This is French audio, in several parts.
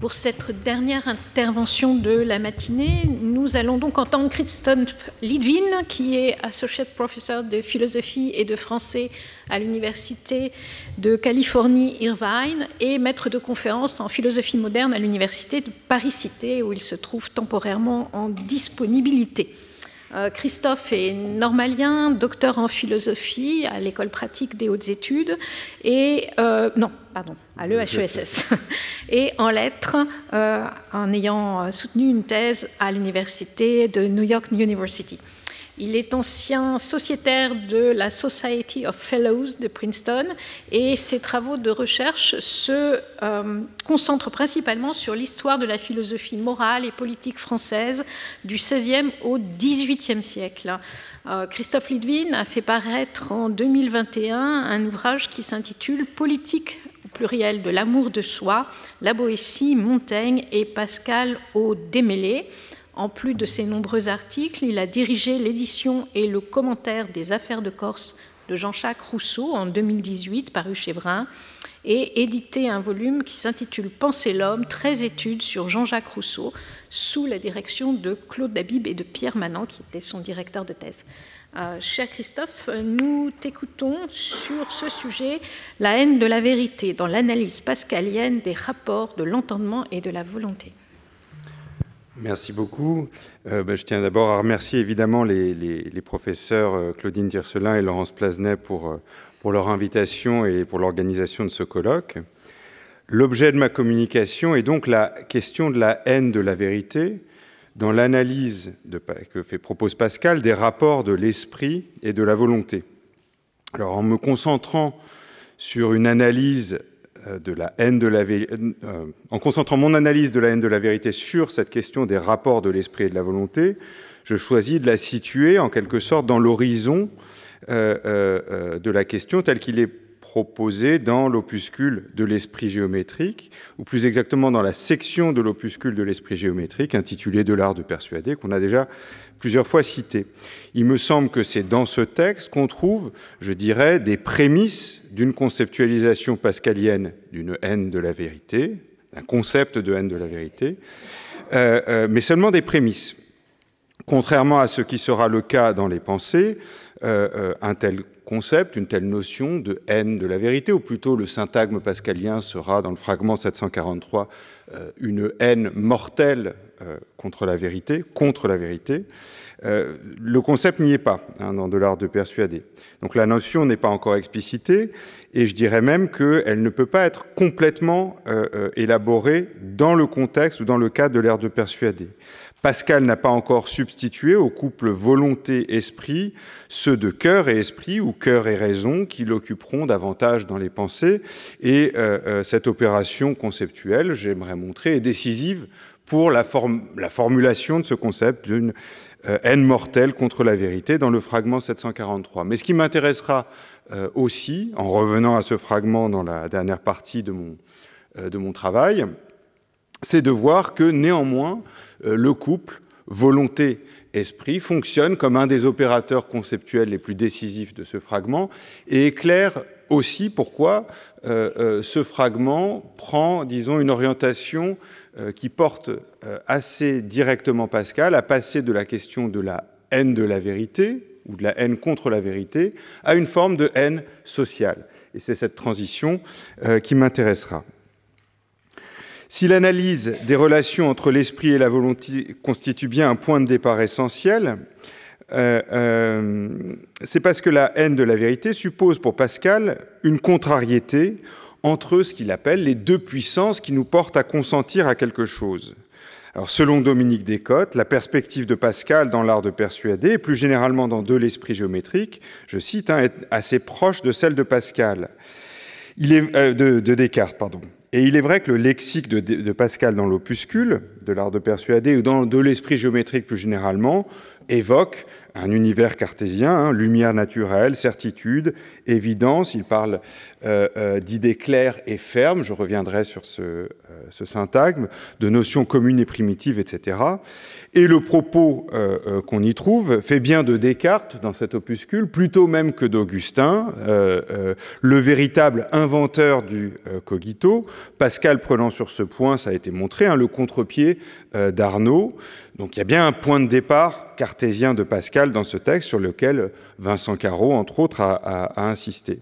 pour cette dernière intervention de la matinée. Nous allons donc entendre Kristen Lidvin, qui est associate professor de philosophie et de français à l'Université de Californie Irvine et maître de conférence en philosophie moderne à l'Université de Paris-Cité, où il se trouve temporairement en disponibilité. Euh, Christophe est normalien, docteur en philosophie à l'école pratique des hautes études, et euh, non, pardon, à l'EHESS, et en lettres, euh, en ayant soutenu une thèse à l'université de New York University. Il est ancien sociétaire de la Society of Fellows de Princeton et ses travaux de recherche se euh, concentrent principalement sur l'histoire de la philosophie morale et politique française du XVIe au XVIIIe siècle. Euh, Christophe Lidvin a fait paraître en 2021 un ouvrage qui s'intitule Politique au pluriel de l'amour de soi, la Boétie, Montaigne et Pascal au démêlé. En plus de ses nombreux articles, il a dirigé l'édition et le commentaire des affaires de Corse de Jean-Jacques Rousseau en 2018, paru chez Brun, et édité un volume qui s'intitule Penser l'homme, 13 études sur Jean-Jacques Rousseau, sous la direction de Claude Dabib et de Pierre Manant, qui était son directeur de thèse. Euh, cher Christophe, nous t'écoutons sur ce sujet, la haine de la vérité, dans l'analyse pascalienne des rapports de l'entendement et de la volonté. Merci beaucoup. Euh, ben, je tiens d'abord à remercier évidemment les, professeurs euh, Claudine Tircelin et Laurence Plasnet pour, euh, pour leur invitation et pour l'organisation de ce colloque. L'objet de ma communication est donc la question de la haine de la vérité dans l'analyse que fait, propose Pascal des rapports de l'esprit et de la volonté. Alors en me concentrant sur une analyse euh, de la haine de la euh, en concentrant mon analyse de la haine de la vérité sur cette question des rapports de l'esprit et de la volonté, je choisis de la situer en quelque sorte dans l'horizon euh, de la question telle qu'il est proposé dans l'opuscule de l'esprit géométrique, ou plus exactement dans la section de l'opuscule de l'esprit géométrique intitulée De l'art de persuader, qu'on a déjà plusieurs fois cité. Il me semble que c'est dans ce texte qu'on trouve, je dirais, des prémices d'une conceptualisation pascalienne d'une haine de la vérité, d'un concept de haine de la vérité, euh, euh, mais seulement des prémices. Contrairement à ce qui sera le cas dans les pensées, euh, un tel concept, une telle notion de haine de la vérité, ou plutôt le syntagme pascalien sera dans le fragment 743 une haine mortelle euh, contre la vérité, contre la vérité, euh, le concept n'y est pas hein, dans de l'art de persuader. Donc la notion n'est pas encore explicitée et je dirais même qu'elle ne peut pas être complètement euh, élaborée dans le contexte ou dans le cadre de l'art de persuader. Pascal n'a pas encore substitué au couple volonté-esprit ceux de cœur et esprit ou cœur et raison qui l'occuperont davantage dans les pensées et cette opération conceptuelle, j'aimerais montrer, est décisive pour la, formulation de ce concept d'une euh, haine mortelle contre la vérité dans le fragment 743. Mais ce qui m'intéressera euh, aussi, en revenant à ce fragment dans la dernière partie de mon, euh, travail, c'est de voir que néanmoins, le couple, volonté, esprit fonctionne comme un des opérateurs conceptuels les plus décisifs de ce fragment et éclaire aussi pourquoi ce fragment prend, disons, une orientation euh, qui porte euh, assez directement Pascal à passer de la question de la haine de la vérité, ou de la haine contre la vérité, à une forme de haine sociale. Et c'est cette transition euh, qui m'intéressera. Si l'analyse des relations entre l'esprit et la volonté constitue bien un point de départ essentiel, c'est parce que la haine de la vérité suppose pour Pascal une contrariété entre eux ce qu'il appelle les deux puissances qui nous portent à consentir à quelque chose. Alors, selon Dominique Descotes, la perspective de Pascal dans l'art de persuader, plus généralement dans De l'esprit géométrique, je cite, hein, est assez proche de celle de Pascal. Il est, euh, de, Descartes, pardon. Et il est vrai que le lexique de, de Pascal dans l'opuscule, de l'art de persuader, ou dans De l'esprit géométrique plus généralement, évoque un univers cartésien, hein, lumière naturelle, certitude, évidence. Il parle euh, euh, d'idées claires et fermes, je reviendrai sur ce, euh, syntagme, de notions communes et primitives, etc. Et le propos qu'on y trouve fait bien de Descartes dans cet opuscule, plutôt même que d'Augustin, le véritable inventeur du cogito. Pascal prenant sur ce point, ça a été montré, hein, le contre-pied d'Arnaud. Donc il y a bien un point de départ cartésien de Pascal dans ce texte sur lequel Vincent Carreau, entre autres, a, insisté.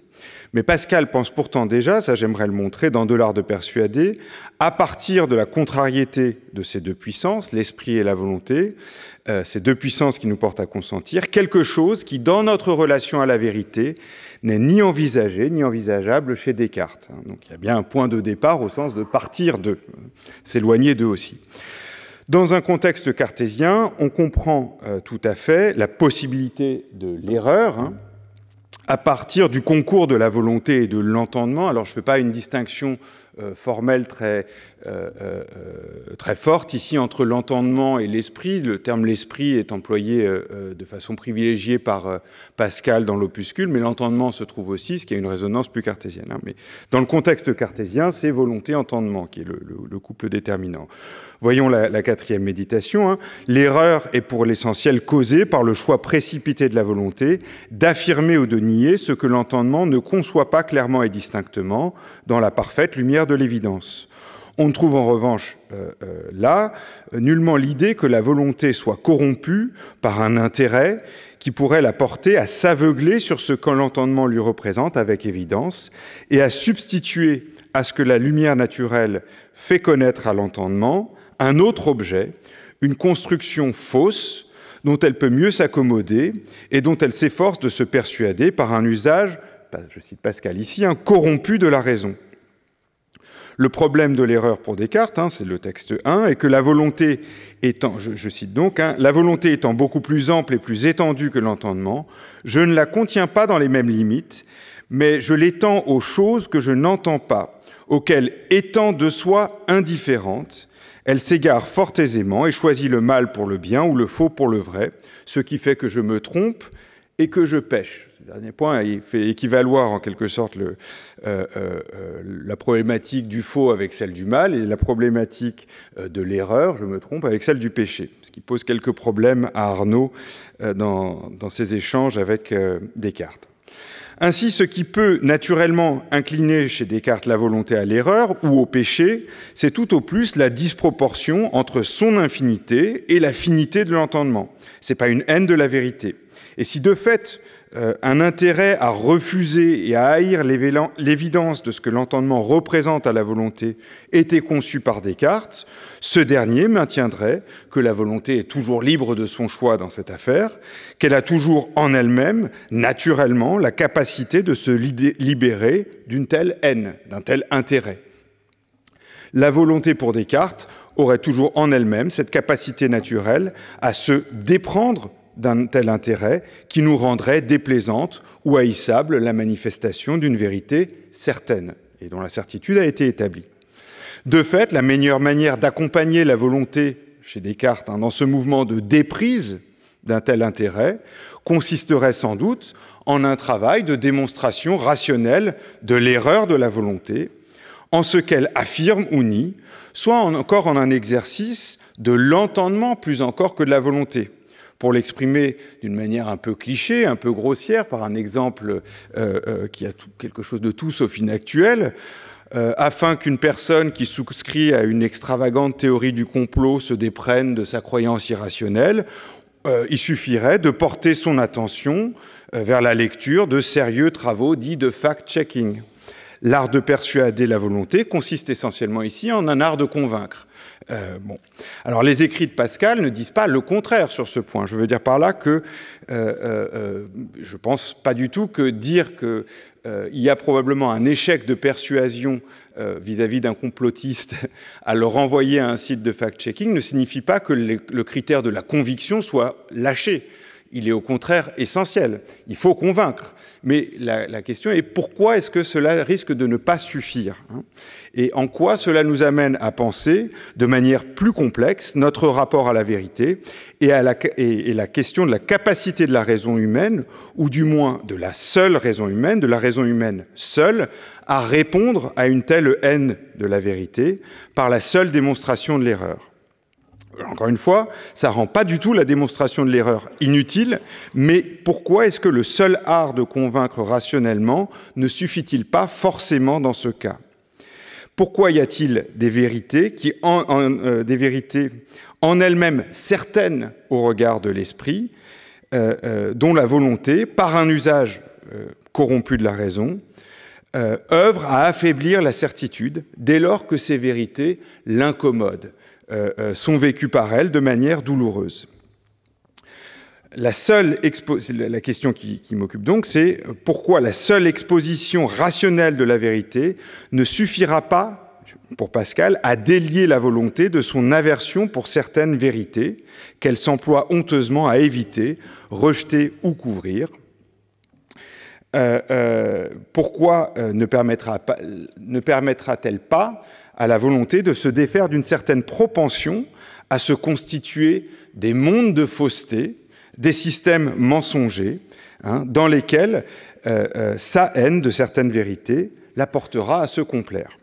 Mais Pascal pense pourtant déjà, ça j'aimerais le montrer dans De l'art de persuader, à partir de la contrariété de ces deux puissances, l'esprit et la volonté, euh, ces deux puissances qui nous portent à consentir, quelque chose qui, dans notre relation à la vérité, n'est ni envisagé ni envisageable chez Descartes. Donc il y a bien un point de départ au sens de partir d'eux, euh, s'éloigner d'eux aussi. Dans un contexte cartésien, on comprend euh, tout à fait la possibilité de l'erreur hein, à partir du concours de la volonté et de l'entendement. Alors je ne fais pas une distinction euh, formelle très euh, euh, euh, très forte ici entre l'entendement et l'esprit. Le terme l'esprit est employé de façon privilégiée par Pascal dans l'opuscule, mais l'entendement se trouve aussi, ce qui a une résonance plus cartésienne. Hein. Mais dans le contexte cartésien, c'est volonté-entendement qui est le, couple déterminant. Voyons la, quatrième méditation. Hein. L'erreur est pour l'essentiel causée par le choix précipité de la volonté d'affirmer ou de nier ce que l'entendement ne conçoit pas clairement et distinctement dans la parfaite lumière de l'évidence. On ne trouve en revanche euh, euh, là nullement l'idée que la volonté soit corrompue par un intérêt qui pourrait la porter à s'aveugler sur ce que l'entendement lui représente avec évidence et à substituer à ce que la lumière naturelle fait connaître à l'entendement un autre objet, une construction fausse dont elle peut mieux s'accommoder et dont elle s'efforce de se persuader par un usage, je cite Pascal ici, un hein, corrompu de la raison. Le problème de l'erreur pour Descartes, hein, c'est le texte 1, est que la volonté étant, je, cite donc, hein, la volonté étant beaucoup plus ample et plus étendue que l'entendement, je ne la contiens pas dans les mêmes limites, mais je l'étends aux choses que je n'entends pas, auxquelles étant de soi indifférente, elle s'égare fort aisément et choisit le mal pour le bien ou le faux pour le vrai, ce qui fait que je me trompe et que je pêche dernier point, il fait équivaloir en quelque sorte le, euh, euh, euh, la problématique du faux avec celle du mal et la problématique de l'erreur, je me trompe, avec celle du péché, ce qui pose quelques problèmes à Arnaud dans, dans, ses échanges avec Descartes. Ainsi, ce qui peut naturellement incliner chez Descartes la volonté à l'erreur ou au péché, c'est tout au plus la disproportion entre son infinité et la finité de l'entendement. C'est pas une haine de la vérité. Et si de fait euh, un intérêt à refuser et à haïr l'évidence de ce que l'entendement représente à la volonté était conçu par Descartes, ce dernier maintiendrait que la volonté est toujours libre de son choix dans cette affaire, qu'elle a toujours en elle-même, naturellement, la capacité de se libérer d'une telle haine, d'un tel intérêt. La volonté pour Descartes aurait toujours en elle-même cette capacité naturelle à se déprendre d'un tel intérêt qui nous rendrait déplaisante ou haïssable la manifestation d'une vérité certaine et dont la certitude a été établie. De fait, la meilleure manière d'accompagner la volonté chez Descartes hein, dans ce mouvement de déprise d'un tel intérêt consisterait sans doute en un travail de démonstration rationnelle de l'erreur de la volonté, en ce qu'elle affirme ou nie, soit encore en un exercice de l'entendement plus encore que de la volonté. Pour l'exprimer d'une manière un peu cliché, un peu grossière, par un exemple euh, euh, qui a quelque chose de tout sauf inactuel, euh, afin qu'une personne qui souscrit à une extravagante théorie du complot se déprenne de sa croyance irrationnelle, il suffirait de porter son attention vers la lecture de sérieux travaux dits de fact-checking. L'art de persuader la volonté consiste essentiellement ici en un art de convaincre. Euh, bon. Alors les écrits de Pascal ne disent pas le contraire sur ce point. Je veux dire par là que je euh, euh, je pense pas du tout que dire qu'il y a probablement un échec de persuasion vis-à-vis d'un complotiste à le renvoyer à un site de fact-checking ne signifie pas que le, critère de la conviction soit lâché il est au contraire essentiel. Il faut convaincre. Mais la, question est pourquoi est-ce que cela risque de ne pas suffire hein Et en quoi cela nous amène à penser de manière plus complexe notre rapport à la vérité et, à la, et la question de la capacité de la raison humaine, ou du moins de la seule raison humaine, de la raison humaine seule, à répondre à une telle haine de la vérité par la seule démonstration de l'erreur encore une fois, ça rend pas du tout la démonstration de l'erreur inutile, mais pourquoi est-ce que le seul art de convaincre rationnellement ne suffit-il pas forcément dans ce cas Pourquoi y a-t-il des vérités qui en, euh, des vérités en elles-mêmes certaines au regard de l'esprit, euh, euh, dont la volonté, par un usage corrompu de la raison, œuvre à affaiblir la certitude dès lors que ces vérités l'incommodent euh, euh, sont vécues par elle de manière douloureuse. La, seule la question qui, m'occupe donc, c'est pourquoi la seule exposition rationnelle de la vérité ne suffira pas pour Pascal, à délier la volonté de son aversion pour certaines vérités qu'elle s'emploie honteusement à éviter, rejeter ou couvrir. Euh, pourquoi ne permettra-t-elle pas à la volonté de se défaire d'une certaine propension à se constituer des mondes de fausseté, des systèmes mensongers, hein, dans lesquels euh, euh, sa haine de certaines vérités la portera à se complaire.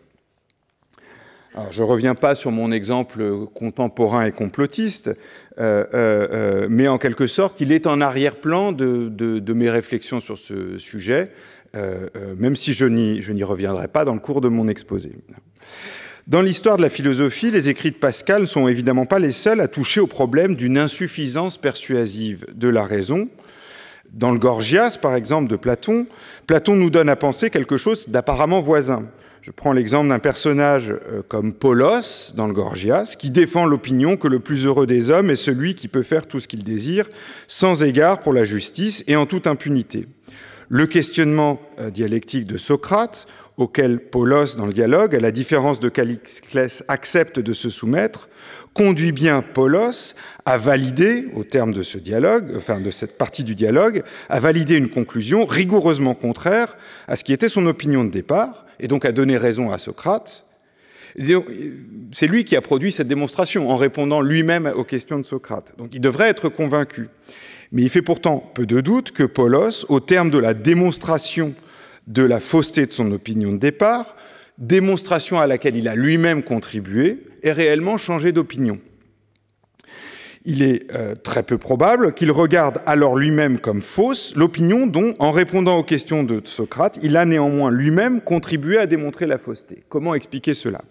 je ne reviens pas sur mon exemple contemporain et complotiste, euh, mais en quelque sorte, il est en arrière-plan de, mes réflexions sur ce sujet, même si je n'y reviendrai pas dans le cours de mon exposé. Dans l'histoire de la philosophie, les écrits de Pascal ne sont évidemment pas les seuls à toucher au problème d'une insuffisance persuasive de la raison. Dans le Gorgias, par exemple, de Platon, Platon nous donne à penser quelque chose d'apparemment voisin. Je prends l'exemple d'un personnage euh, comme Polos, dans le Gorgias, qui défend l'opinion que le plus heureux des hommes est celui qui peut faire tout ce qu'il désire, sans égard pour la justice et en toute impunité. Le questionnement euh, dialectique de Socrate, auquel Polos, dans le dialogue, à la différence de Calixclès, accepte de se soumettre, conduit bien Polos à valider, au terme de ce dialogue, enfin de cette partie du dialogue, à valider une conclusion rigoureusement contraire à ce qui était son opinion de départ, et donc à donner raison à Socrate. C'est lui qui a produit cette démonstration en répondant lui-même aux questions de Socrate. Donc il devrait être convaincu. Mais il fait pourtant peu de doute que Polos, au terme de la démonstration de la fausseté de son opinion de départ, démonstration à laquelle il a lui-même contribué, est réellement changé d'opinion. Il est euh, très peu probable qu'il regarde alors lui-même comme fausse l'opinion dont, en répondant aux questions de Socrate, il a néanmoins lui-même contribué à démontrer la fausseté. Comment expliquer cela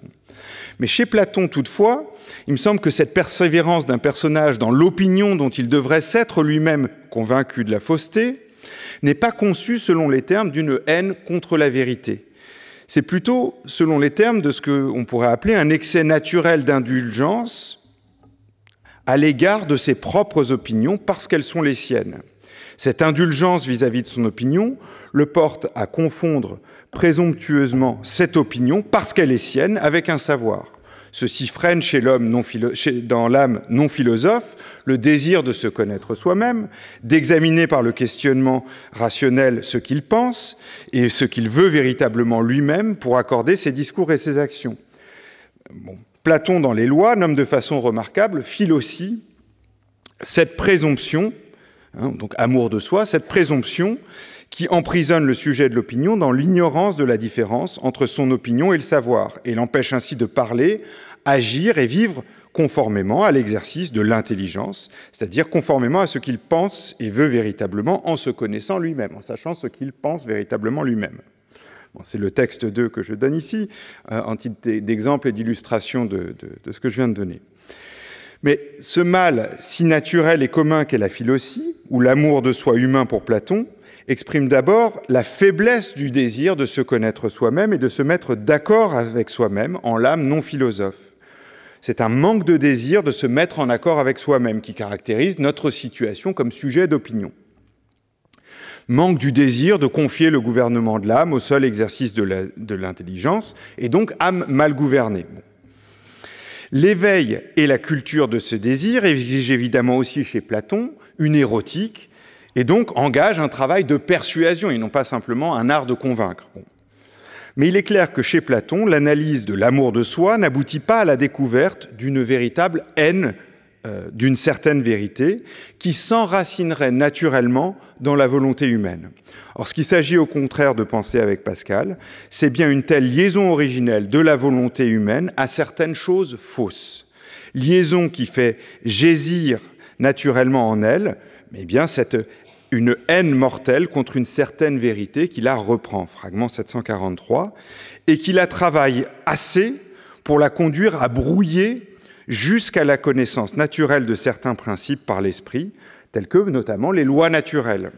Mais chez Platon, toutefois, il me semble que cette persévérance d'un personnage dans l'opinion dont il devrait s'être lui-même convaincu de la fausseté n'est pas conçu selon les termes d'une haine contre la vérité. C'est plutôt selon les termes de ce qu'on pourrait appeler un excès naturel d'indulgence à l'égard de ses propres opinions parce qu'elles sont les siennes. Cette indulgence vis à -vis de son opinion le porte à confondre présomptueusement cette opinion parce qu'elle est sienne avec un savoir. Ceci freine chez l'homme dans l'âme non philosophe le désir de se connaître soi-même, d'examiner par le questionnement rationnel ce qu'il pense et ce qu'il veut véritablement lui-même pour accorder ses discours et ses actions. Platon, dans les lois, nomme de façon remarquable aussi cette présomption, hein, donc amour de soi, cette présomption qui emprisonne le sujet de l'opinion dans l'ignorance de la différence entre son opinion et le savoir, et l'empêche ainsi de parler, agir et vivre conformément à l'exercice de l'intelligence, c'est-à-dire conformément à ce qu'il pense et veut véritablement en se connaissant lui-même, en sachant ce qu'il pense véritablement lui-même. C'est le texte 2 que je donne ici, euh, en titre d'exemple et d'illustration de, ce que je viens de donner. Mais ce mal si naturel et commun qu'est la philosophie, ou l'amour de soi humain pour Platon, exprime d'abord la faiblesse du désir de se connaître soi-même et de se mettre d'accord avec soi-même en l'âme non philosophe. C'est un manque de désir de se mettre en accord avec soi-même qui caractérise notre situation comme sujet d'opinion. Manque du désir de confier le gouvernement de l'âme au seul exercice de l'intelligence et donc âme mal gouvernée. L'éveil et la culture de ce désir exigent évidemment aussi chez Platon une érotique et donc engage un travail de persuasion et non pas simplement un art de convaincre. Mais il est clair que chez Platon, l'analyse de l'amour de soi n'aboutit pas à la découverte d'une véritable haine euh, d'une certaine vérité qui s'enracinerait naturellement dans la volonté humaine. Or, ce qu'il s'agit au contraire de penser avec Pascal, c'est bien une telle liaison originelle de la volonté humaine à certaines choses fausses. Liaison qui fait jésir naturellement en elle, mais bien cette une haine mortelle contre une certaine vérité qui la reprend, fragment 743, et qui la travaille assez pour la conduire à brouiller jusqu'à la connaissance naturelle de certains principes par l'esprit, tels que notamment les lois naturelles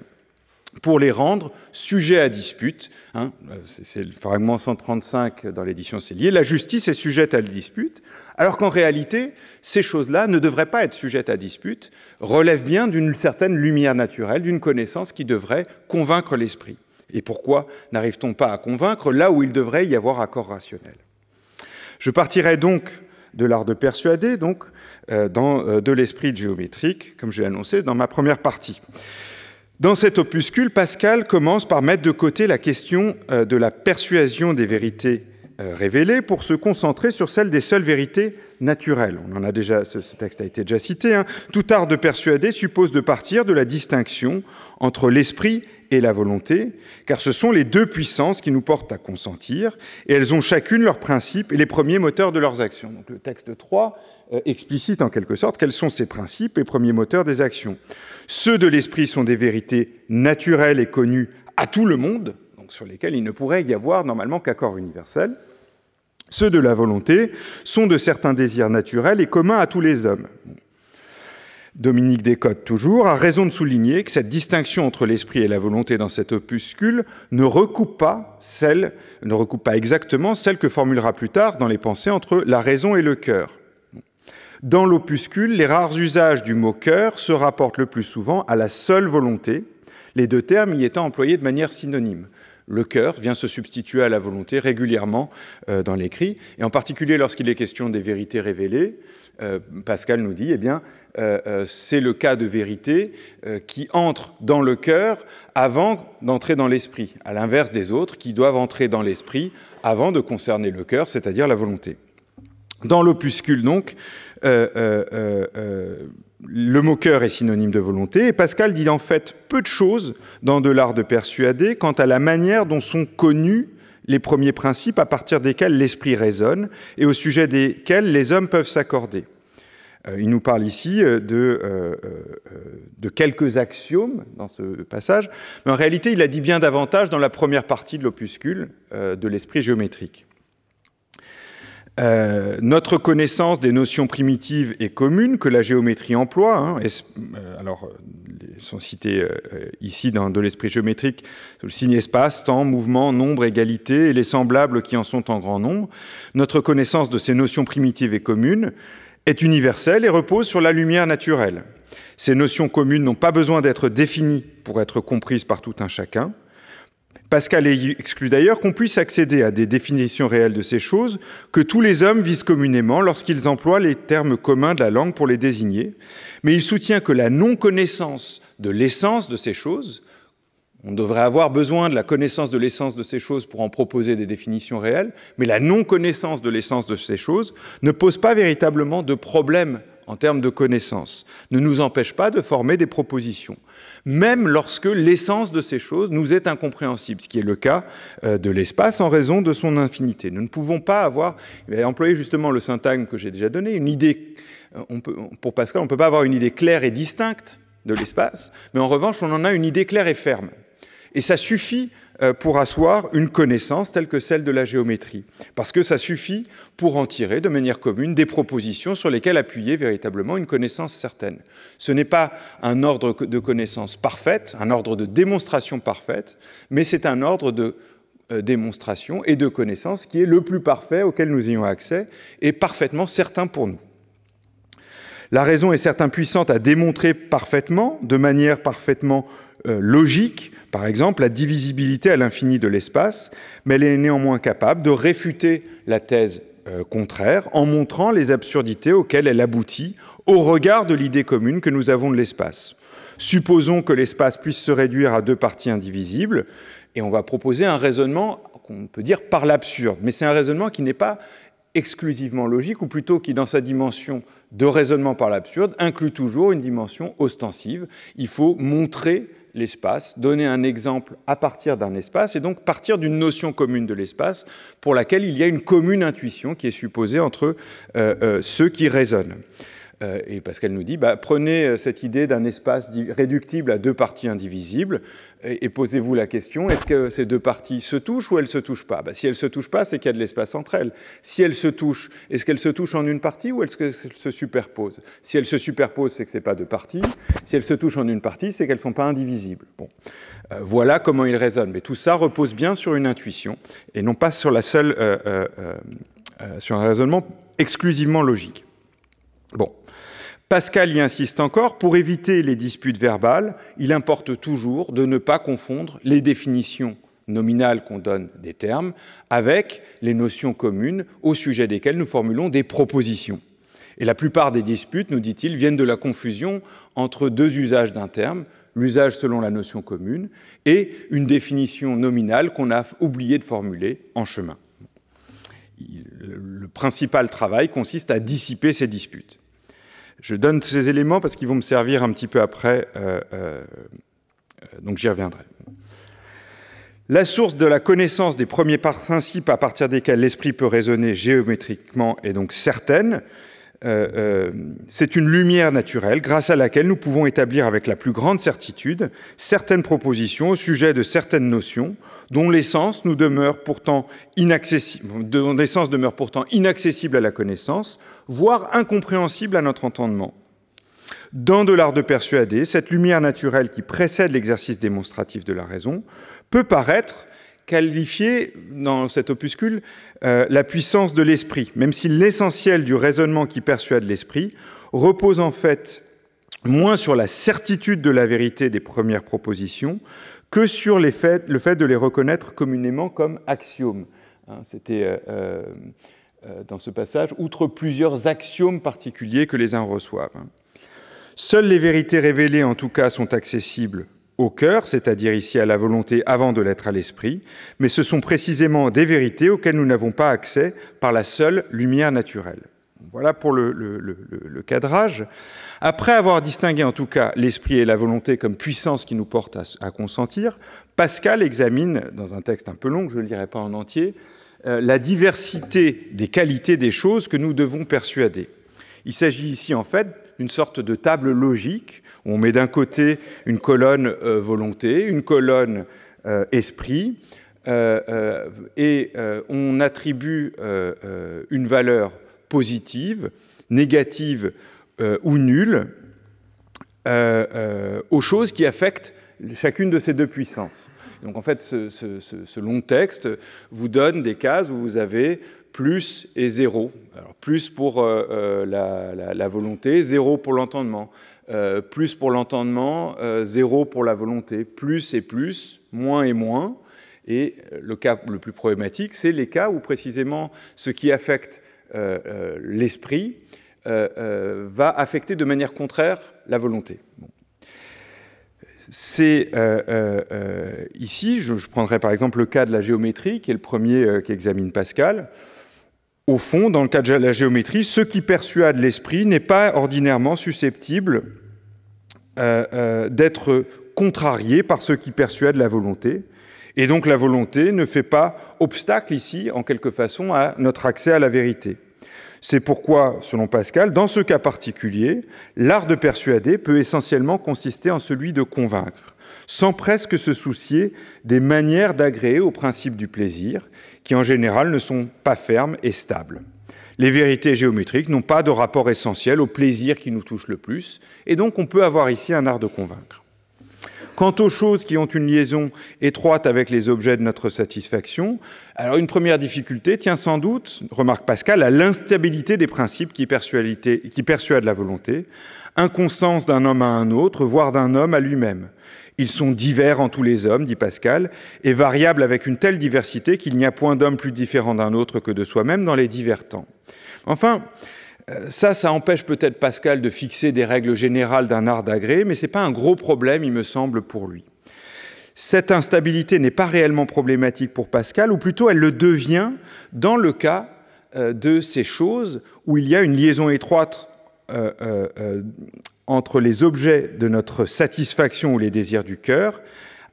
pour les rendre sujets à dispute. Hein. c'est le fragment 135 dans l'édition Cellier. La justice est sujette à dispute, alors qu'en réalité, ces choses-là ne devraient pas être sujettes à dispute, relèvent bien d'une certaine lumière naturelle, d'une connaissance qui devrait convaincre l'esprit. Et pourquoi n'arrive-t-on pas à convaincre là où il devrait y avoir accord rationnel Je partirai donc de l'art de persuader, donc, euh, euh, de l'esprit géométrique, comme j'ai annoncé dans ma première partie. Dans cet opuscule, Pascal commence par mettre de côté la question euh, de la persuasion des vérités euh, révélées pour se concentrer sur celle des seules vérités naturelles. On en a déjà, ce, texte a été déjà cité. Hein. Tout art de persuader suppose de partir de la distinction entre l'esprit et la volonté, car ce sont les deux puissances qui nous portent à consentir, et elles ont chacune leurs principes et les premiers moteurs de leurs actions. Donc le texte 3 euh, explicite en quelque sorte quels sont ces principes et premiers moteurs des actions. Ceux de l'esprit sont des vérités naturelles et connues à tout le monde, donc sur lesquelles il ne pourrait y avoir normalement qu'accord universel. Ceux de la volonté sont de certains désirs naturels et communs à tous les hommes. Dominique Descottes toujours, a raison de souligner que cette distinction entre l'esprit et la volonté dans cet opuscule ne recoupe pas ne recoupe pas exactement celle que formulera plus tard dans les pensées entre la raison et le cœur. Dans l'opuscule, les rares usages du mot cœur se rapportent le plus souvent à la seule volonté, les deux termes y étant employés de manière synonyme le cœur vient se substituer à la volonté régulièrement euh, dans l'écrit, et en particulier lorsqu'il est question des vérités révélées, euh, Pascal nous dit, eh bien, euh, c'est le cas de vérité qui entre dans le cœur avant d'entrer dans l'esprit, à l'inverse des autres qui doivent entrer dans l'esprit avant de concerner le cœur, c'est-à-dire la volonté. Dans l'opuscule, donc, le moqueur est synonyme de volonté, et Pascal dit en fait peu de choses dans De l'art de persuader quant à la manière dont sont connus les premiers principes à partir desquels l'esprit raisonne et au sujet desquels les hommes peuvent s'accorder. Euh, il nous parle ici euh, euh, de, quelques axiomes dans ce passage, mais en réalité il a dit bien davantage dans la première partie de l'opuscule de l'esprit géométrique. Euh, notre connaissance des notions primitives et communes que la géométrie emploie, hein, euh, alors euh, sont cités ici dans de l'esprit géométrique le signe espace, temps, mouvement, nombre, égalité et les semblables qui en sont en grand nombre, notre connaissance de ces notions primitives et communes est universelle et repose sur la lumière naturelle. Ces notions communes n'ont pas besoin d'être définies pour être comprises par tout un chacun. Pascal exclut d'ailleurs qu'on puisse accéder à des définitions réelles de ces choses que tous les hommes visent communément lorsqu'ils emploient les termes communs de la langue pour les désigner, mais il soutient que la non-connaissance de l'essence de ces choses, on devrait avoir besoin de la connaissance de l'essence de ces choses pour en proposer des définitions réelles, mais la non-connaissance de l'essence de ces choses ne pose pas véritablement de problème en termes de connaissances, ne nous empêche pas de former des propositions, même lorsque l'essence de ces choses nous est incompréhensible, ce qui est le cas euh, de l'espace en raison de son infinité. Nous ne pouvons pas avoir, employer justement le syntagme que j'ai déjà donné, une idée, euh, pour Pascal, on ne peut pas avoir une idée claire et distincte de l'espace, mais en revanche, on en a une idée claire et ferme. Et ça suffit euh, pour asseoir une connaissance telle que celle de la géométrie, parce que ça suffit pour en tirer de manière commune des propositions sur lesquelles appuyer véritablement une connaissance certaine. Ce n'est pas un ordre de connaissance parfaite, un ordre de démonstration parfaite, mais c'est un ordre de euh, démonstration et de connaissance qui est le plus parfait auquel nous ayons accès et parfaitement certain pour nous. La raison est certain puissante à démontrer parfaitement, de manière parfaitement euh, logique, par exemple, la divisibilité à l'infini de l'espace, mais elle est néanmoins capable de réfuter la thèse euh, contraire en montrant les absurdités auxquelles elle aboutit au regard de l'idée commune que nous avons de l'espace. Supposons que l'espace puisse se réduire à deux parties indivisibles, et on va proposer un raisonnement qu'on peut dire par l'absurde, mais c'est un raisonnement qui n'est pas exclusivement logique, ou plutôt qui, dans sa dimension de raisonnement par l'absurde, inclut toujours une dimension ostensive. Il faut montrer l'espace, donner un exemple à partir d'un espace, et donc partir d'une notion commune de l'espace pour laquelle il y a une commune intuition qui est supposée entre euh, euh, ceux qui raisonnent. Euh, et qu'elle nous dit, bah, prenez euh, cette idée d'un espace réductible à deux parties indivisibles et, posez-vous la question, est-ce que ces deux parties se touchent ou elles ne se touchent pas bah, Si elles ne se touchent pas, c'est qu'il y a de l'espace entre elles. Si elles se touchent, est-ce qu'elles se touchent en une partie ou est-ce qu'elles se superposent Si elles se superposent, c'est que ce n'est pas deux parties. Si elles se touchent en une partie, c'est qu'elles ne sont pas indivisibles. Euh, voilà comment il raisonne. Mais tout ça repose bien sur une intuition et non pas sur la seule... sur un raisonnement exclusivement logique. Bon, Pascal y insiste encore, pour éviter les disputes verbales, il importe toujours de ne pas confondre les définitions nominales qu'on donne des termes avec les notions communes au sujet desquelles nous formulons des propositions. Et la plupart des disputes, nous dit-il, viennent de la confusion entre deux usages d'un terme, l'usage selon la notion commune et une définition nominale qu'on a oublié de formuler en chemin. Le principal travail consiste à dissiper ces disputes je donne ces éléments parce qu'ils vont me servir un petit peu après, euh, euh, euh, donc j'y reviendrai. La source de la connaissance des premiers principes à partir desquels l'esprit peut raisonner géométriquement est donc certaine. Euh, euh, c'est une lumière naturelle grâce à laquelle nous pouvons établir avec la plus grande certitude certaines propositions au sujet de certaines notions dont l'essence nous demeure pourtant inaccessible, dont l'essence demeure pourtant inaccessible à la connaissance, voire incompréhensible à notre entendement. Dans de l'art de persuader, cette lumière naturelle qui précède l'exercice démonstratif de la raison peut paraître qualifier dans cet opuscule euh, la puissance de l'esprit, même si l'essentiel du raisonnement qui persuade l'esprit repose en fait moins sur la certitude de la vérité des premières propositions que sur le fait de les reconnaître communément comme axiomes. Hein, c'était euh, euh, dans ce passage, outre plusieurs axiomes particuliers que les uns reçoivent. Seules les vérités révélées, en tout cas, sont accessibles au cœur, c'est-à-dire ici à la volonté avant de l'être à l'esprit, mais ce sont précisément des vérités auxquelles nous n'avons pas accès par la seule lumière naturelle. Voilà pour le, cadrage. Après avoir distingué en tout cas l'esprit et la volonté comme puissance qui nous porte à, consentir, Pascal examine, dans un texte un peu long, je ne le lirai pas en entier, euh, la diversité des qualités des choses que nous devons persuader. Il s'agit ici en fait d'une sorte de table logique on met d'un côté une colonne euh, volonté, une colonne euh, esprit, euh, et on attribue une valeur positive, négative ou nulle aux choses qui affectent chacune de ces deux puissances. Donc en fait, ce, long texte vous donne des cases où vous avez plus et zéro. plus pour la, volonté, zéro pour l'entendement. Euh, plus pour l'entendement, euh, zéro pour la volonté, plus et plus, moins et moins. Et le cas le plus problématique, c'est les cas où précisément ce qui affecte euh, l'esprit va affecter de manière contraire la volonté. C'est ici, je, je, prendrai par exemple le cas de la géométrie, qui est le premier qu'examine Pascal. Au fond, dans le cas de la géométrie, ce qui persuade l'esprit n'est pas ordinairement susceptible euh, euh, d'être contrarié par ce qui persuade la volonté. Et donc la volonté ne fait pas obstacle ici, en quelque façon, à notre accès à la vérité. C'est pourquoi, selon Pascal, dans ce cas particulier, l'art de persuader peut essentiellement consister en celui de convaincre, sans presque se soucier des manières d'agréer au principe du plaisir, qui en général ne sont pas fermes et stables. Les vérités géométriques n'ont pas de rapport essentiel au plaisir qui nous touche le plus, et donc on peut avoir ici un art de convaincre. Quant aux choses qui ont une liaison étroite avec les objets de notre satisfaction, alors une première difficulté tient sans doute, remarque Pascal, à l'instabilité des principes qui, persuadent la volonté, inconstance d'un homme à un autre, voire d'un homme à lui-même. Ils sont divers en tous les hommes, dit Pascal, et variables avec une telle diversité qu'il n'y a point d'homme plus différent d'un autre que de soi-même dans les divers temps. Enfin, ça, ça empêche peut-être Pascal de fixer des règles générales d'un art d'agré, mais ce n'est pas un gros problème, il me semble, pour lui. Cette instabilité n'est pas réellement problématique pour Pascal, ou plutôt elle le devient dans le cas euh, de ces choses où il y a une liaison étroite euh, euh, entre les objets de notre satisfaction ou les désirs du cœur,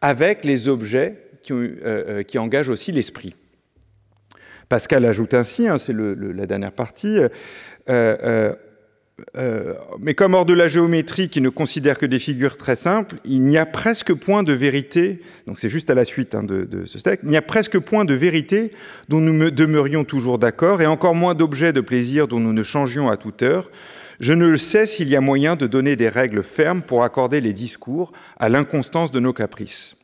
avec les objets qui, engagent aussi l'esprit. Pascal ajoute ainsi, hein, c'est la dernière partie, euh, euh, euh, mais comme hors de la géométrie qui ne considère que des figures très simples, il n'y a presque point de vérité, donc c'est juste à la suite hein, de, ce texte, il n'y a presque point de vérité dont nous demeurions toujours d'accord, et encore moins d'objets de plaisir dont nous ne changions à toute heure. Je ne sais s'il y a moyen de donner des règles fermes pour accorder les discours à l'inconstance de nos caprices.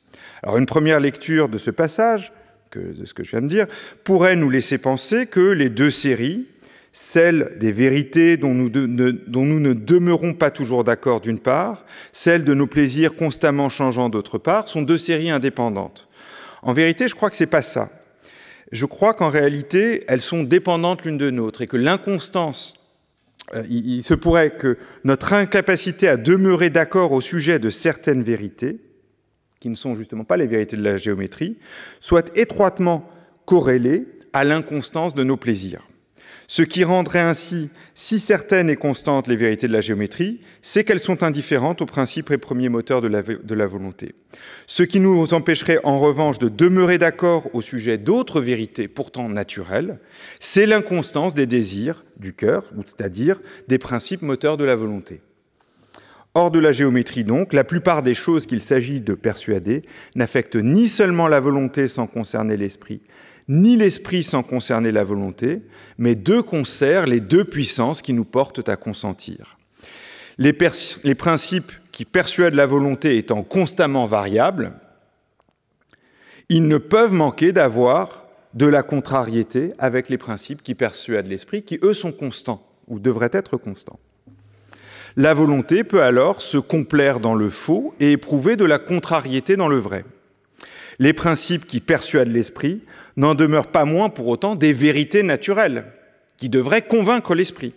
Alors une première lecture de ce passage, de ce que je viens de dire, pourrait nous laisser penser que les deux séries, celle des vérités dont nous, ne, demeurons pas toujours d'accord d'une part, celle de nos plaisirs constamment changeants d'autre part, sont deux séries indépendantes. En vérité, je crois que c'est pas ça. Je crois qu'en réalité, elles sont dépendantes l'une de l'autre et que l'inconstance euh, il, se pourrait que notre incapacité à demeurer d'accord au sujet de certaines vérités, qui ne sont justement pas les vérités de la géométrie, soit étroitement corrélée à l'inconstance de nos plaisirs ce qui rendrait ainsi si certaines et constantes les vérités de la géométrie, c'est qu'elles sont indifférentes aux principes et premiers moteurs de la, volonté. Ce qui nous empêcherait en revanche de demeurer d'accord au sujet d'autres vérités pourtant naturelles, c'est l'inconstance des désirs du cœur, c'est-à-dire des principes moteurs de la volonté. Hors de la géométrie donc, la plupart des choses qu'il s'agit de persuader n'affectent ni seulement la volonté sans concerner l'esprit, ni l'esprit sans concerner la volonté, mais deux concerts, les deux puissances qui nous portent à consentir. Les, les principes qui persuadent la volonté étant constamment variables, ils ne peuvent manquer d'avoir de la contrariété avec les principes qui persuadent l'esprit, qui eux sont constants, ou devraient être constants. La volonté peut alors se complaire dans le faux et éprouver de la contrariété dans le vrai les principes qui persuadent l'esprit n'en demeurent pas moins pour autant des vérités naturelles qui devraient convaincre l'esprit.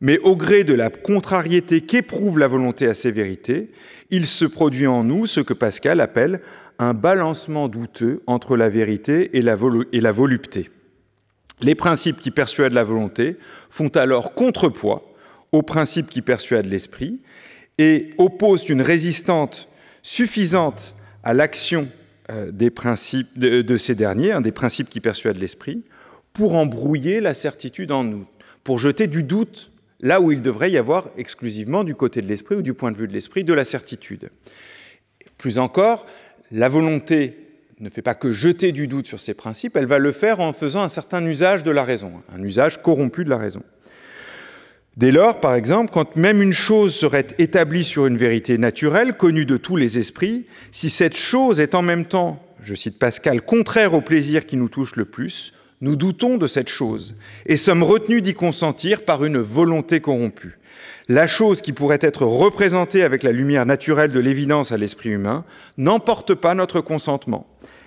Mais au gré de la contrariété qu'éprouve la volonté à ces vérités, il se produit en nous ce que Pascal appelle un balancement douteux entre la vérité et la, et la volupté. Les principes qui persuadent la volonté font alors contrepoids aux principes qui persuadent l'esprit et opposent une résistante suffisante à l'action euh, des principes de, ces derniers, des principes qui persuadent l'esprit, pour embrouiller la certitude en nous, pour jeter du doute là où il devrait y avoir exclusivement du côté de l'esprit ou du point de vue de l'esprit de la certitude. Plus encore, la volonté ne fait pas que jeter du doute sur ces principes, elle va le faire en faisant un certain usage de la raison, un usage corrompu de la raison. Dès lors, par exemple, quand même une chose serait établie sur une vérité naturelle, connue de tous les esprits, si cette chose est en même temps, je cite Pascal, contraire au plaisir qui nous touche le plus, nous doutons de cette chose et sommes retenus d'y consentir par une volonté corrompue. La chose qui pourrait être représentée avec la lumière naturelle de l'évidence à l'esprit humain n'emporte pas notre consentement.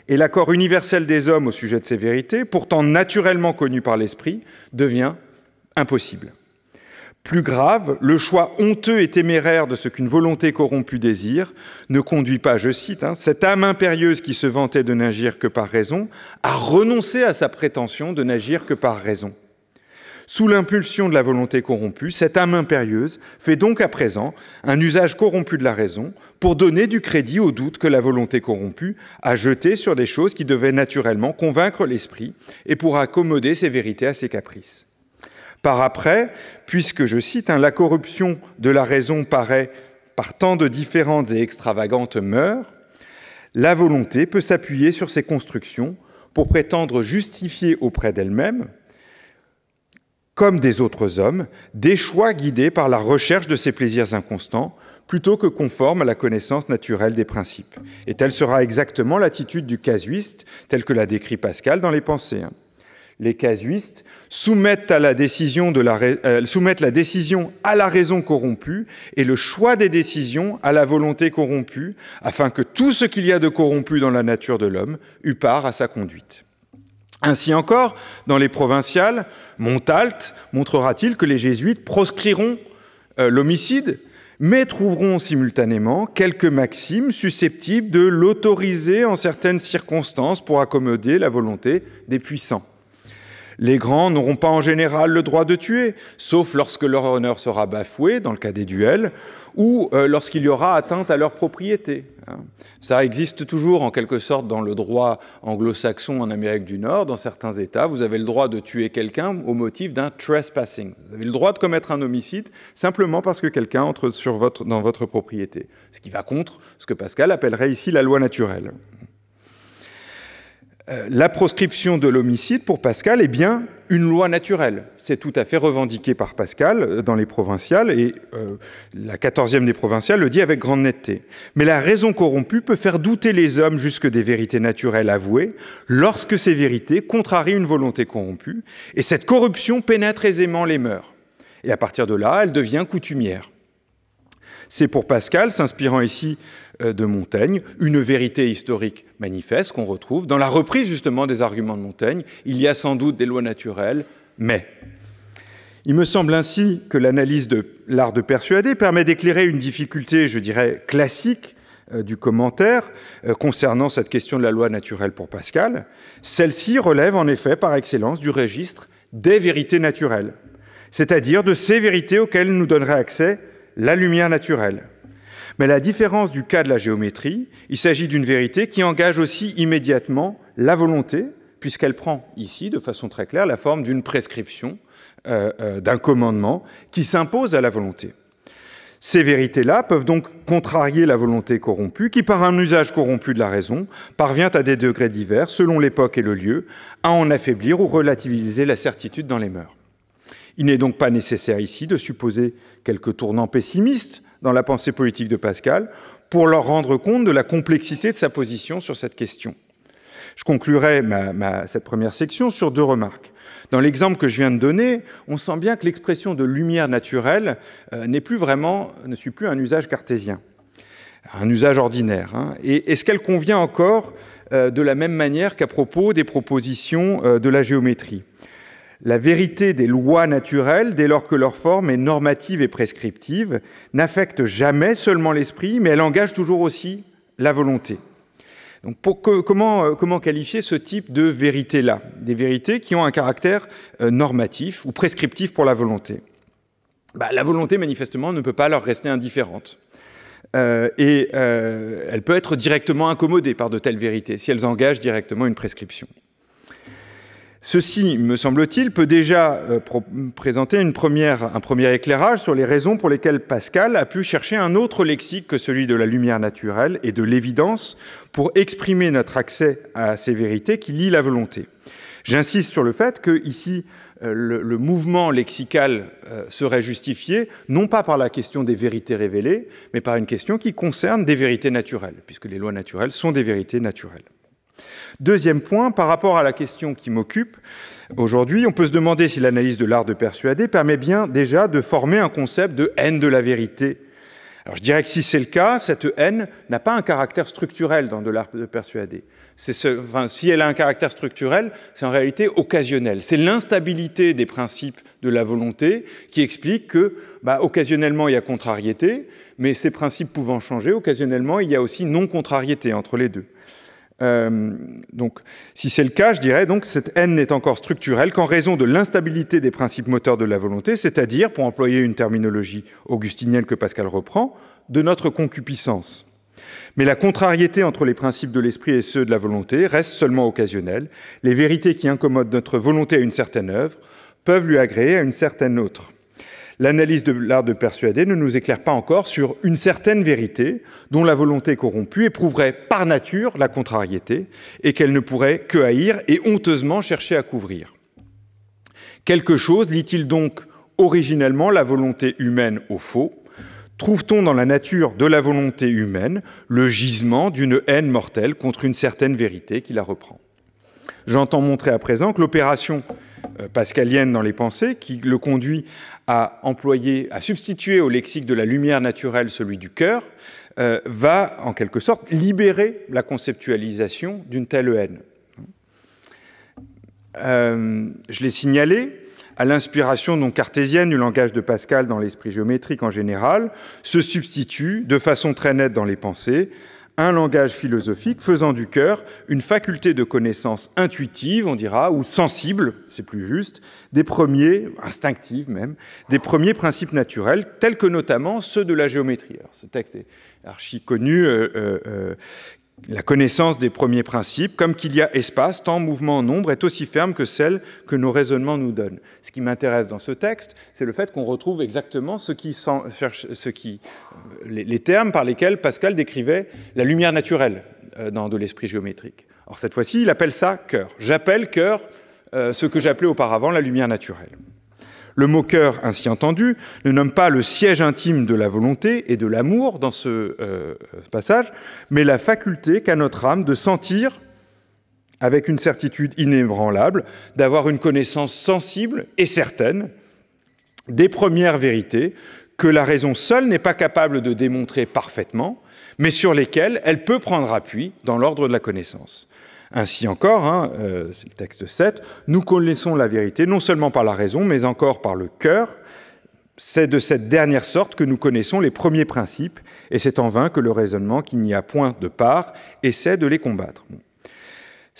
Et l'accord universel des hommes au sujet de ces vérités, pourtant naturellement connu par l'esprit, devient impossible. Plus grave, le choix honteux et téméraire de ce qu'une volonté corrompue désire ne conduit pas, je cite, hein, cette âme impérieuse qui se vantait de n'agir que par raison, à renoncer à sa prétention de n'agir que par raison. Sous l'impulsion de la volonté corrompue, cette âme impérieuse fait donc à présent un usage corrompu de la raison pour donner du crédit au doute que la volonté corrompue a jeté sur des choses qui devaient naturellement convaincre l'esprit et pour accommoder ses vérités à ses caprices par après, puisque, je cite, hein, la corruption de la raison paraît par tant de différentes et extravagantes mœurs, la volonté peut s'appuyer sur ces constructions pour prétendre justifier auprès d'elle-même, comme des autres hommes, des choix guidés par la recherche de ses plaisirs inconstants plutôt que conformes à la connaissance naturelle des principes. Et telle sera exactement l'attitude du casuiste, telle que la décrit Pascal dans les Pensées. Hein les casuistes, euh, soumettent, la décision à la raison corrompue et le choix des décisions à la volonté corrompue, afin que tout ce qu'il y a de corrompu dans la nature de l'homme eût part à sa conduite. Ainsi encore, dans les provinciales, Montalt montrera-t-il que les jésuites proscriront euh, l'homicide, mais trouveront simultanément quelques maximes susceptibles de l'autoriser en certaines circonstances pour accommoder la volonté des puissants. Les grands n'auront pas en général le droit de tuer, sauf lorsque leur honneur sera bafoué, dans le cas des duels, ou euh, lorsqu'il y aura atteinte à leur propriété. Hein. Ça existe toujours en quelque sorte dans le droit anglo-saxon en Amérique du Nord, dans certains États. Vous avez le droit de tuer quelqu'un au motif d'un trespassing. Vous avez le droit de commettre un homicide simplement parce que quelqu'un entre dans votre propriété. Ce qui va contre ce que Pascal appellerait ici la loi naturelle. Euh, la proscription de l'homicide, pour Pascal, est bien une loi naturelle. C'est tout à fait revendiqué par Pascal euh, dans les provinciales, et euh, la quatorzième des provinciales le dit avec grande netteté. Mais la raison corrompue peut faire douter les hommes jusque des vérités naturelles avouées, lorsque ces vérités contrarient une volonté corrompue, et cette corruption pénètre aisément les mœurs. Et à partir de là, elle devient coutumière. C'est pour Pascal, s'inspirant ici euh, de Montaigne, une vérité historique manifeste qu'on retrouve dans la reprise justement des arguments de Montaigne. Il y a sans doute des lois naturelles, mais... Il me semble ainsi que l'analyse de l'art de persuader permet d'éclairer une difficulté, je dirais, classique euh, du commentaire euh, concernant cette question de la loi naturelle pour Pascal. Celle-ci relève en effet par excellence du registre des vérités naturelles, c'est-à-dire de ces vérités auxquelles nous donnerait accès la lumière naturelle. Mais à la différence du cas de la géométrie, il s'agit d'une vérité qui engage aussi immédiatement la volonté, puisqu'elle prend ici, de façon très claire, la forme d'une prescription, euh, euh, d'un commandement qui s'impose à la volonté. Ces vérités-là peuvent donc contrarier la volonté corrompue, qui, par un usage corrompu de la raison, parvient à des degrés divers, selon l'époque et le lieu, à en affaiblir ou relativiser la certitude dans les mœurs. Il n'est donc pas nécessaire ici de supposer quelques tournants pessimistes dans la pensée politique de Pascal, pour leur rendre compte de la complexité de sa position sur cette question. Je conclurai cette première section sur deux remarques. Dans l'exemple que je viens de donner, on sent bien que l'expression de lumière naturelle euh, n'est plus vraiment, ne suit plus un usage cartésien, un usage ordinaire. Hein. Et est-ce qu'elle convient encore euh, de la même manière qu'à propos des propositions euh, de la géométrie la vérité des lois naturelles, dès lors que leur forme est normative et prescriptive, n'affecte jamais seulement l'esprit, mais elle engage toujours aussi la volonté. Donc euh, comment, qualifier ce type de vérité-là Des vérités qui ont un caractère euh, normatif ou prescriptif pour la volonté. Bah, la volonté, manifestement, ne peut pas leur rester indifférente. Euh, et elle peut être directement incommodée par de telles vérités si elles engagent directement une prescription. Ceci, me semble-t-il, peut déjà euh, présenter un premier éclairage sur les raisons pour lesquelles Pascal a pu chercher un autre lexique que celui de la lumière naturelle et de l'évidence pour exprimer notre accès à ces vérités qui lient la volonté. J'insiste sur le fait que ici, euh, le, mouvement lexical euh, serait justifié non pas par la question des vérités révélées, mais par une question qui concerne des vérités naturelles, puisque les lois naturelles sont des vérités naturelles. Deuxième point, par rapport à la question qui m'occupe aujourd'hui, on peut se demander si l'analyse de l'art de persuader permet bien déjà de former un concept de haine de la vérité. Alors je dirais que si c'est le cas, cette haine n'a pas un caractère structurel dans de l'art de persuader. Ce, si elle a un caractère structurel, c'est en réalité occasionnel. C'est l'instabilité des principes de la volonté qui explique que, bah, occasionnellement, il y a contrariété, mais ces principes pouvant changer, occasionnellement, il y a aussi non-contrariété entre les deux. Euh, donc, si c'est le cas, je dirais donc cette haine n'est encore structurelle qu'en raison de l'instabilité des principes moteurs de la volonté, c'est-à-dire, pour employer une terminologie augustinienne que Pascal reprend, de notre concupiscence. Mais la contrariété entre les principes de l'esprit et ceux de la volonté reste seulement occasionnelle. Les vérités qui incommodent notre volonté à une certaine œuvre peuvent lui agréer à une certaine autre. L'analyse de l'art de persuader ne nous éclaire pas encore sur une certaine vérité dont la volonté corrompue éprouverait par nature la contrariété et qu'elle ne pourrait que haïr et honteusement chercher à couvrir. Quelque chose lit il donc originellement la volonté humaine au faux Trouve-t-on dans la nature de la volonté humaine le gisement d'une haine mortelle contre une certaine vérité qui la reprend J'entends montrer à présent que l'opération euh, pascalienne dans les pensées, qui le conduit à employer, à substituer au lexique de la lumière naturelle celui du cœur, euh, va en quelque sorte libérer la conceptualisation d'une telle haine. Euh, je l'ai signalé, à l'inspiration non cartésienne du langage de Pascal dans l'esprit géométrique en général, se substitue, de façon très nette dans les pensées, un langage philosophique faisant du cœur une faculté de connaissance intuitive, on dira, ou sensible, c'est plus juste, des premiers, instinctives même, des premiers principes naturels, tels que notamment ceux de la géométrie. ce texte est archi connu, euh, euh, euh, la connaissance des premiers principes, comme qu'il y a espace, temps, mouvement, nombre, est aussi ferme que celle que nos raisonnements nous donnent. Ce qui m'intéresse dans ce texte, c'est le fait qu'on retrouve exactement ce qui, les, termes par lesquels Pascal décrivait la lumière naturelle euh, dans de l'esprit géométrique. Or cette fois-ci, il appelle ça cœur. J'appelle cœur euh, ce que j'appelais auparavant la lumière naturelle. Le mot cœur, ainsi entendu, ne nomme pas le siège intime de la volonté et de l'amour dans ce euh, passage, mais la faculté qu'a notre âme de sentir, avec une certitude inébranlable, d'avoir une connaissance sensible et certaine des premières vérités que la raison seule n'est pas capable de démontrer parfaitement, mais sur lesquelles elle peut prendre appui dans l'ordre de la connaissance. Ainsi encore, hein, euh, c'est le texte 7, nous connaissons la vérité non seulement par la raison, mais encore par le cœur. C'est de cette dernière sorte que nous connaissons les premiers principes, et c'est en vain que le raisonnement, qu'il n'y a point de part, essaie de les combattre.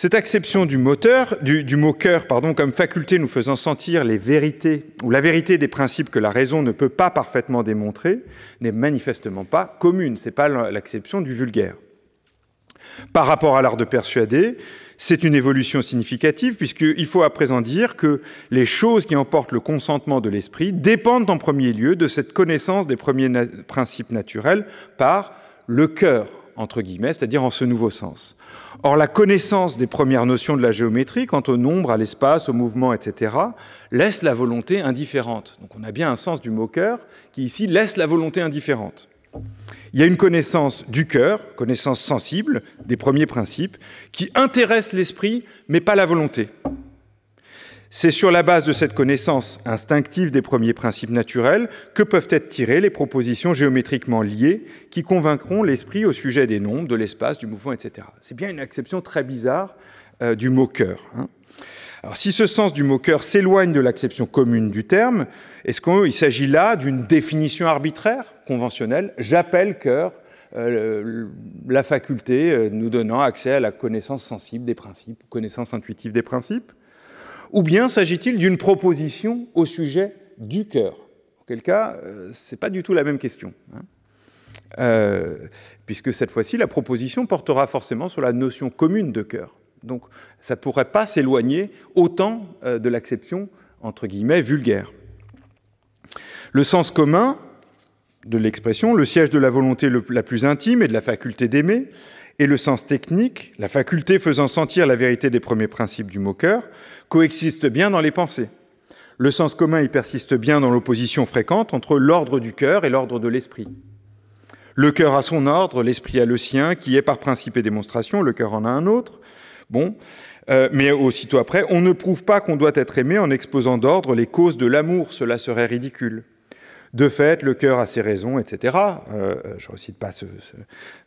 Cette exception du, moteur, du, mot cœur pardon, comme faculté nous faisant sentir les vérités ou la vérité des principes que la raison ne peut pas parfaitement démontrer n'est manifestement pas commune. Ce n'est pas l'acception du vulgaire. Par rapport à l'art de persuader, c'est une évolution significative puisqu'il faut à présent dire que les choses qui emportent le consentement de l'esprit dépendent en premier lieu de cette connaissance des premiers principes naturels par le cœur, entre guillemets, c'est-à-dire en ce nouveau sens. Or, la connaissance des premières notions de la géométrie, quant au nombre, à l'espace, au mouvement, etc., laisse la volonté indifférente. Donc on a bien un sens du mot cœur qui ici laisse la volonté indifférente. Il y a une connaissance du cœur, connaissance sensible des premiers principes, qui intéresse l'esprit, mais pas la volonté. C'est sur la base de cette connaissance instinctive des premiers principes naturels que peuvent être tirées les propositions géométriquement liées qui convaincront l'esprit au sujet des nombres, de l'espace, du mouvement, etc. C'est bien une exception très bizarre euh, du mot cœur. Hein. Alors, si ce sens du mot cœur s'éloigne de l'acception commune du terme, est-ce qu'il s'agit là d'une définition arbitraire, conventionnelle J'appelle cœur euh, la faculté euh, nous donnant accès à la connaissance sensible des principes, connaissance intuitive des principes ou bien s'agit-il d'une proposition au sujet du cœur quel cas, euh, ce n'est pas du tout la même question. Hein. Euh, puisque cette fois-ci, la proposition portera forcément sur la notion commune de cœur. Donc ça ne pourrait pas s'éloigner autant euh, de l'acception, entre guillemets, vulgaire. Le sens commun de l'expression, le siège de la volonté la plus intime et de la faculté d'aimer, et le sens technique, la faculté faisant sentir la vérité des premiers principes du moqueur, coexiste bien dans les pensées. Le sens commun y persiste bien dans l'opposition fréquente entre l'ordre du cœur et l'ordre de l'esprit. Le cœur a son ordre, l'esprit a le sien, qui est par principe et démonstration, le cœur en a un autre. Bon, euh, mais aussitôt après, on ne prouve pas qu'on doit être aimé en exposant d'ordre les causes de l'amour, cela serait ridicule. De fait, le cœur a ses raisons, etc. Euh, je ne recite pas ce,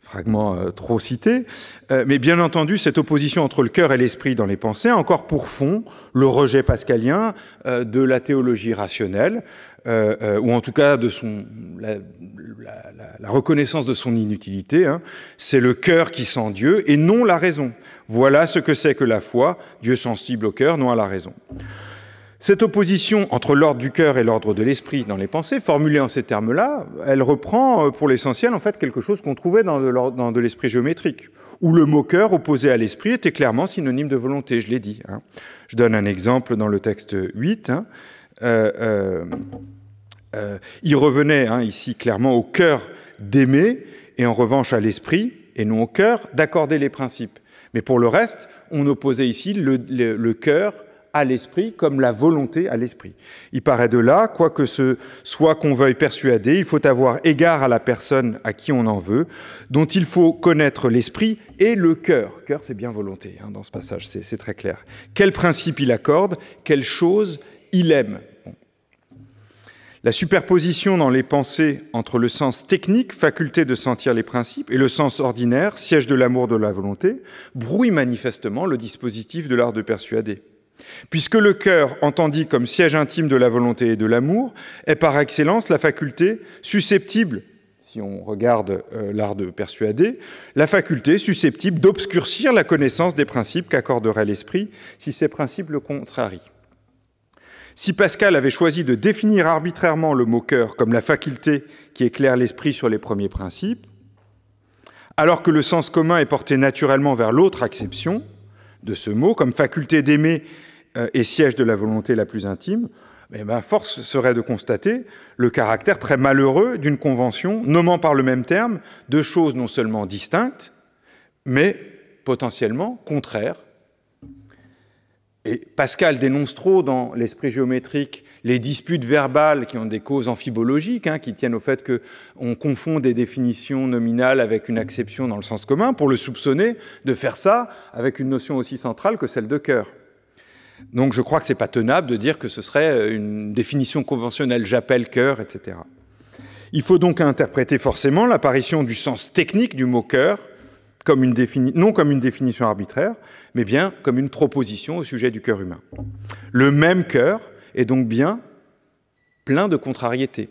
fragment euh, trop cité. Euh, mais bien entendu, cette opposition entre le cœur et l'esprit dans les pensées a encore pour fond le rejet pascalien de la théologie rationnelle, ou en tout cas de son, la, reconnaissance de son inutilité. Hein. C'est le cœur qui sent Dieu et non la raison. Voilà ce que c'est que la foi, Dieu sensible au cœur, non à la raison. Cette opposition entre l'ordre du cœur et l'ordre de l'esprit dans les pensées, formulée en ces termes-là, elle reprend euh, pour l'essentiel en fait quelque chose qu'on trouvait dans de l'esprit géométrique, où le mot cœur opposé à l'esprit était clairement synonyme de volonté, je l'ai dit. Hein. Je donne un exemple dans le texte 8. Hein. Euh, euh, il revenait hein, ici clairement au cœur d'aimer, et en revanche à l'esprit, et non au cœur, d'accorder les principes. Mais pour le reste, on opposait ici le cœur à l'esprit comme la volonté à l'esprit. Il paraît de là, quoi que ce soit qu'on veuille persuader, il faut avoir égard à la personne à qui on en veut, dont il faut connaître l'esprit et le cœur. Cœur, c'est bien volonté hein, dans ce passage, c'est très clair. Quel principe il accorde, quelle chose il aime. La superposition dans les pensées entre le sens technique, faculté de sentir les principes, et le sens ordinaire, siège de l'amour de la volonté, brouille manifestement le dispositif de l'art de persuader. Puisque le cœur, entendu comme siège intime de la volonté et de l'amour, est par excellence la faculté susceptible, si on regarde euh, l'art de persuader, la faculté susceptible d'obscurcir la connaissance des principes qu'accorderait l'esprit si ces principes le contrarient. Si Pascal avait choisi de définir arbitrairement le mot cœur comme la faculté qui éclaire l'esprit sur les premiers principes, alors que le sens commun est porté naturellement vers l'autre acception de ce mot, comme faculté d'aimer euh, et siège de la volonté la plus intime, mais eh ben, force serait de constater le caractère très malheureux d'une convention nommant par le même terme deux choses non seulement distinctes, mais potentiellement contraires. Et Pascal dénonce trop dans l'esprit géométrique les disputes verbales qui ont des causes amphibologiques, hein, qui tiennent au fait qu'on confond des définitions nominales avec une acception dans le sens commun, pour le soupçonner de faire ça avec une notion aussi centrale que celle de cœur. Donc je crois que ce n'est pas tenable de dire que ce serait euh, une définition conventionnelle, j'appelle cœur, etc. Il faut donc interpréter forcément l'apparition du sens technique du mot cœur, comme une non comme une définition arbitraire, mais bien comme une proposition au sujet du cœur humain. Le même cœur est donc bien plein de contrariétés.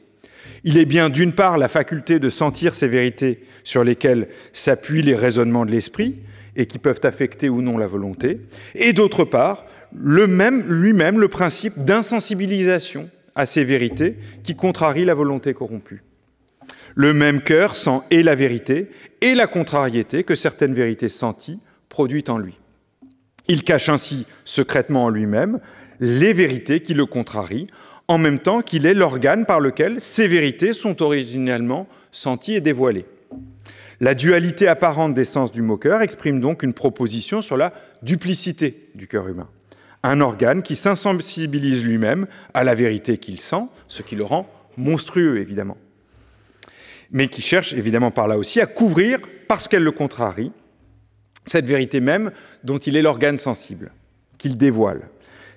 Il est bien d'une part la faculté de sentir ces vérités sur lesquelles s'appuient les raisonnements de l'esprit et qui peuvent affecter ou non la volonté, et d'autre part le même lui même le principe d'insensibilisation à ces vérités qui contrarient la volonté corrompue. Le même cœur sent et la vérité et la contrariété que certaines vérités senties produisent en lui. Il cache ainsi secrètement en lui-même les vérités qui le contrarient, en même temps qu'il est l'organe par lequel ces vérités sont originellement senties et dévoilées. La dualité apparente des sens du mot cœur exprime donc une proposition sur la duplicité du cœur humain un organe qui s'insensibilise lui-même à la vérité qu'il sent, ce qui le rend monstrueux évidemment, mais qui cherche évidemment par là aussi à couvrir, parce qu'elle le contrarie, cette vérité même dont il est l'organe sensible, qu'il dévoile.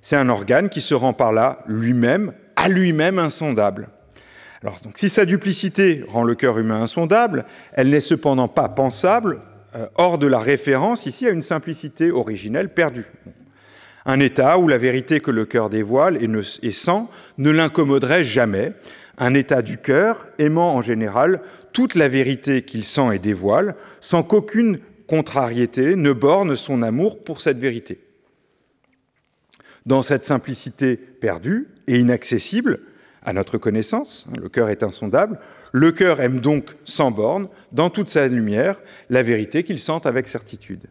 C'est un organe qui se rend par là lui-même, à lui-même insondable. Alors, donc, si sa duplicité rend le cœur humain insondable, elle n'est cependant pas pensable euh, hors de la référence ici à une simplicité originelle perdue. Un État où la vérité que le cœur dévoile et, sent ne l'incommoderait jamais, un État du cœur aimant en général toute la vérité qu'il sent et dévoile, sans qu'aucune contrariété ne borne son amour pour cette vérité. Dans cette simplicité perdue et inaccessible, à notre connaissance, hein, le cœur est insondable, le cœur aime donc sans borne, dans toute sa lumière, la vérité qu'il sent avec certitude.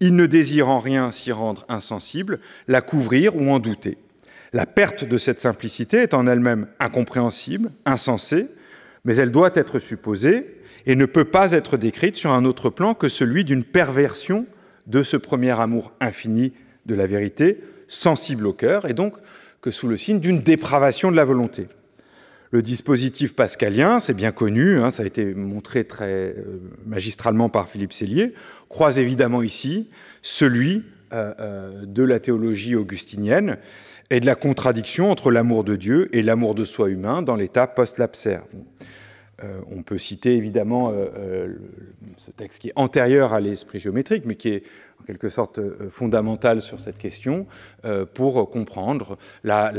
Il ne désire en rien s'y rendre insensible, la couvrir ou en douter. La perte de cette simplicité est en elle-même incompréhensible, insensée, mais elle doit être supposée et ne peut pas être décrite sur un autre plan que celui d'une perversion de ce premier amour infini de la vérité, sensible au cœur, et donc que sous le signe d'une dépravation de la volonté. Le dispositif pascalien, c'est bien connu, hein, ça a été montré très euh, magistralement par Philippe Sellier, croise évidemment ici celui euh, euh, de la théologie augustinienne et de la contradiction entre l'amour de Dieu et l'amour de soi humain dans l'état post-lapsaire. on peut citer évidemment ce texte qui est antérieur à l'esprit géométrique, mais qui est quelque sorte euh, euh, fondamentale sur cette question euh, pour comprendre la,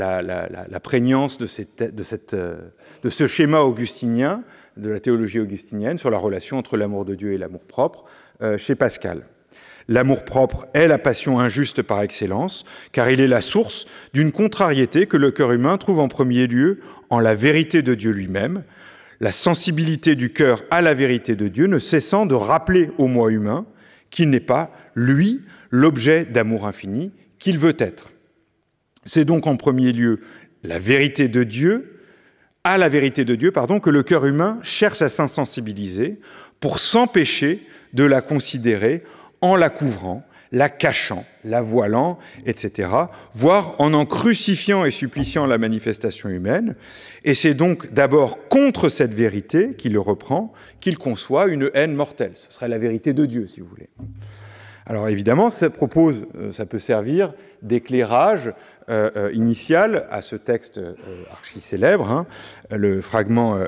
prégnance de, de ce schéma augustinien, de la théologie augustinienne, sur la relation entre l'amour de Dieu et l'amour propre chez Pascal. L'amour propre est la passion injuste par excellence, car il est la source d'une contrariété que le cœur humain trouve en premier lieu en la vérité de Dieu lui-même, la sensibilité du cœur à la vérité de Dieu ne cessant de rappeler au moi humain qu'il n'est pas, lui, l'objet d'amour infini qu'il veut être. C'est donc en premier lieu la vérité de Dieu, à la vérité de Dieu, pardon, que le cœur humain cherche à s'insensibiliser pour s'empêcher de la considérer en la couvrant, la cachant, la voilant, etc., voire en en crucifiant et suppliciant la manifestation humaine. Et c'est donc d'abord contre cette vérité qu'il le reprend, qu'il conçoit une haine mortelle. Ce serait la vérité de Dieu, si vous voulez. Alors évidemment, ça propose, euh, ça peut servir d'éclairage euh, euh, initial à ce texte archi célèbre, hein, le fragment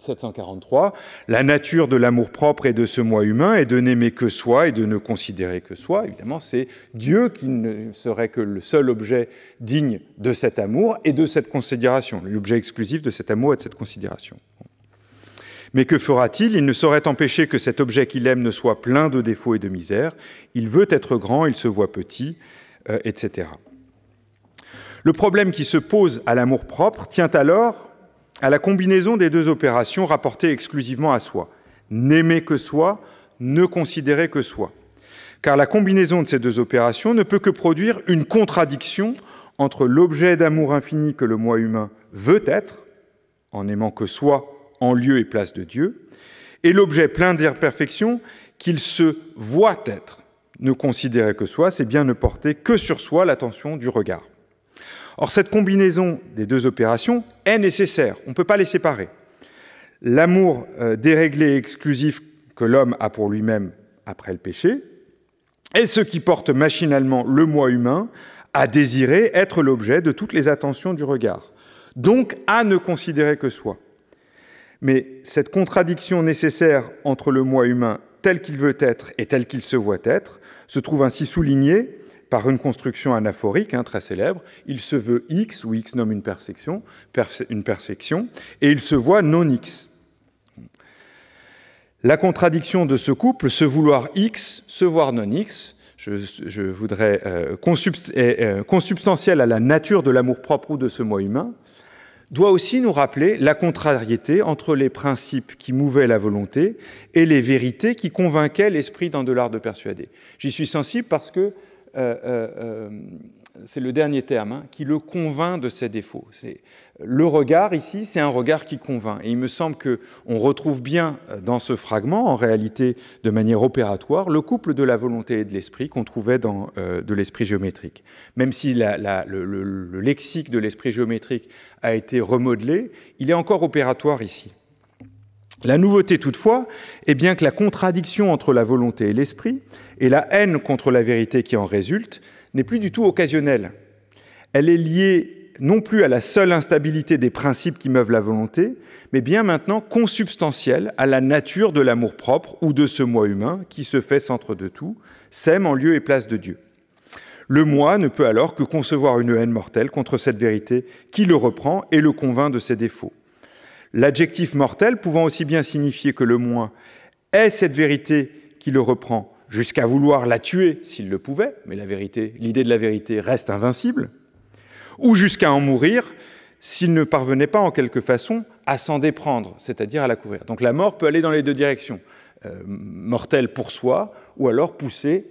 743. La nature de l'amour-propre et de ce moi humain est de n'aimer que soi et de ne considérer que soi. Évidemment, c'est Dieu qui ne serait que le seul objet digne de cet amour et de cette considération, l'objet exclusif de cet amour et de cette considération. Mais que fera-t-il Il ne saurait empêcher que cet objet qu'il aime ne soit plein de défauts et de misères. Il veut être grand, il se voit petit, euh, etc. Le problème qui se pose à l'amour-propre tient alors à la combinaison des deux opérations rapportées exclusivement à soi. N'aimer que soi, ne considérer que soi. Car la combinaison de ces deux opérations ne peut que produire une contradiction entre l'objet d'amour infini que le moi humain veut être, en aimant que soi en lieu et place de Dieu, et l'objet plein d'imperfections qu'il se voit être, ne considérer que soi, c'est bien ne porter que sur soi l'attention du regard. Or, cette combinaison des deux opérations est nécessaire, on ne peut pas les séparer. L'amour euh, déréglé et exclusif que l'homme a pour lui-même après le péché, est ce qui porte machinalement le moi humain à désirer être l'objet de toutes les attentions du regard, donc à ne considérer que soi. Mais cette contradiction nécessaire entre le moi humain tel qu'il veut être et tel qu'il se voit être se trouve ainsi soulignée par une construction anaphorique hein, très célèbre. Il se veut X, ou X nomme une perfection, une perfection et il se voit non X. La contradiction de ce couple, se vouloir X, se voir non X, je, voudrais euh, consubstantiel euh, consubstantielle à la nature de l'amour propre ou de ce moi humain, doit aussi nous rappeler la contrariété entre les principes qui mouvaient la volonté et les vérités qui convainquaient l'esprit dans de l'art de persuader. J'y suis sensible parce que euh, euh, euh, c'est le dernier terme, hein, qui le convainc de ses défauts. C'est, le regard ici, c'est un regard qui convainc. Et il me semble que on retrouve bien euh, dans ce fragment, en réalité, de manière opératoire, le couple de la volonté et de l'esprit qu'on trouvait dans euh, de l'esprit géométrique. Même si le lexique de l'esprit géométrique a été remodelé, il est encore opératoire ici. La nouveauté toutefois est bien que la contradiction entre la volonté et l'esprit et la haine contre la vérité qui en résulte n'est plus du tout occasionnelle. Elle est liée non plus à la seule instabilité des principes qui meuvent la volonté, mais bien maintenant consubstantielle à la nature de l'amour-propre ou de ce moi humain qui se fait centre de tout, sème en lieu et place de Dieu. Le moi ne peut alors que concevoir une haine mortelle contre cette vérité qui le reprend et le convainc de ses défauts. L'adjectif mortel pouvant aussi bien signifier que le moi est cette vérité qui le reprend, jusqu'à vouloir la tuer s'il le pouvait, mais la vérité, l'idée de la vérité reste invincible, ou jusqu'à en mourir s'il ne parvenait pas en quelque façon à s'en déprendre, c'est-à-dire à la couvrir. Donc la mort peut aller dans les deux directions, euh, mortelle pour soi, ou alors poussée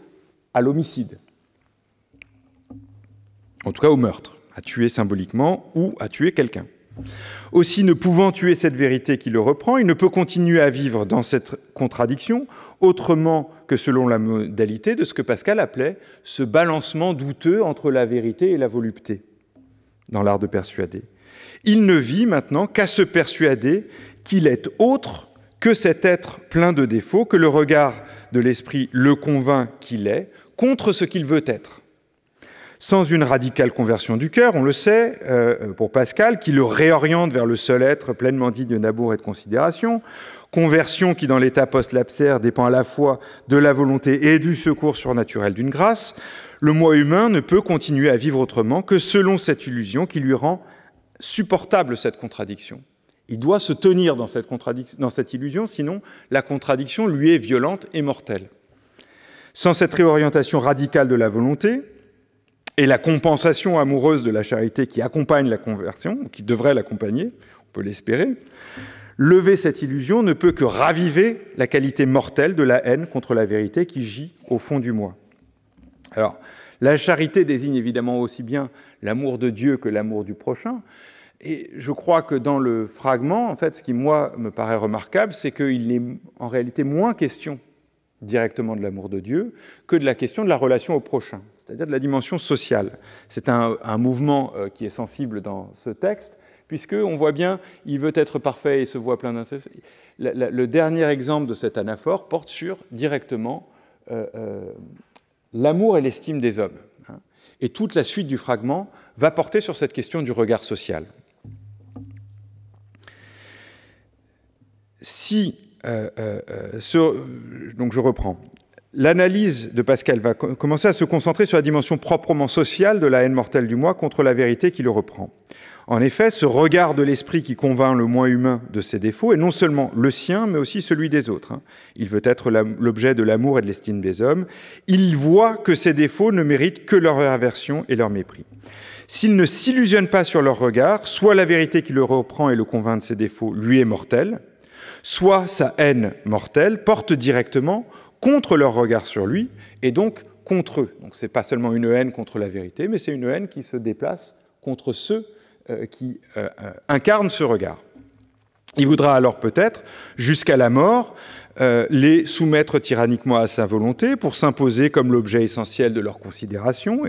à l'homicide, en tout cas au meurtre, à tuer symboliquement ou à tuer quelqu'un. Aussi, ne pouvant tuer cette vérité qui le reprend, il ne peut continuer à vivre dans cette contradiction autrement que selon la modalité de ce que Pascal appelait ce balancement douteux entre la vérité et la volupté dans l'art de persuader. Il ne vit maintenant qu'à se persuader qu'il est autre que cet être plein de défauts, que le regard de l'esprit le convainc qu'il est, contre ce qu'il veut être sans une radicale conversion du cœur, on le sait, euh, pour Pascal, qui le réoriente vers le seul être pleinement digne de et de considération, conversion qui, dans l'état post-lapsaire, dépend à la fois de la volonté et du secours surnaturel d'une grâce, le moi humain ne peut continuer à vivre autrement que selon cette illusion qui lui rend supportable cette contradiction. Il doit se tenir dans cette illusion, sinon la contradiction lui est violente et mortelle. Sans cette réorientation radicale de la volonté, et la compensation amoureuse de la charité qui accompagne la conversion, qui devrait l'accompagner, on peut l'espérer, lever cette illusion ne peut que raviver la qualité mortelle de la haine contre la vérité qui gît au fond du moi. Alors, la charité désigne évidemment aussi bien l'amour de Dieu que l'amour du prochain. Et je crois que dans le fragment, en fait, ce qui, moi, me paraît remarquable, c'est qu'il est en réalité moins question directement de l'amour de Dieu que de la question de la relation au prochain, c'est-à-dire de la dimension sociale. C'est un, mouvement euh, qui est sensible dans ce texte, puisque on voit bien, il veut être parfait et se voit plein d'inceste. Le, dernier exemple de cette anaphore porte sur directement euh, euh, l'amour et l'estime des hommes. Hein. et toute la suite du fragment va porter sur cette question du regard social. Si euh, euh, euh, donc je reprends. L'analyse de Pascal va commencer à se concentrer sur la dimension proprement sociale de la haine mortelle du moi contre la vérité qui le reprend. En effet, ce regard de l'esprit qui convainc le moi humain de ses défauts est non seulement le sien, mais aussi celui des autres. Hein. Il veut être l'objet de l'amour et de l'estime des hommes. Il voit que ses défauts ne méritent que leur aversion et leur mépris. S'il ne s'illusionne pas sur leur regard, soit la vérité qui le reprend et le convainc de ses défauts lui est mortelle, soit sa haine mortelle porte directement contre leur regard sur lui et donc contre eux. Donc ce n'est pas seulement une haine contre la vérité, mais c'est une haine qui se déplace contre ceux euh, qui euh, euh, incarnent ce regard. Il voudra alors peut-être, jusqu'à la mort, les soumettre tyranniquement à sa volonté pour s'imposer comme l'objet essentiel de leur considération,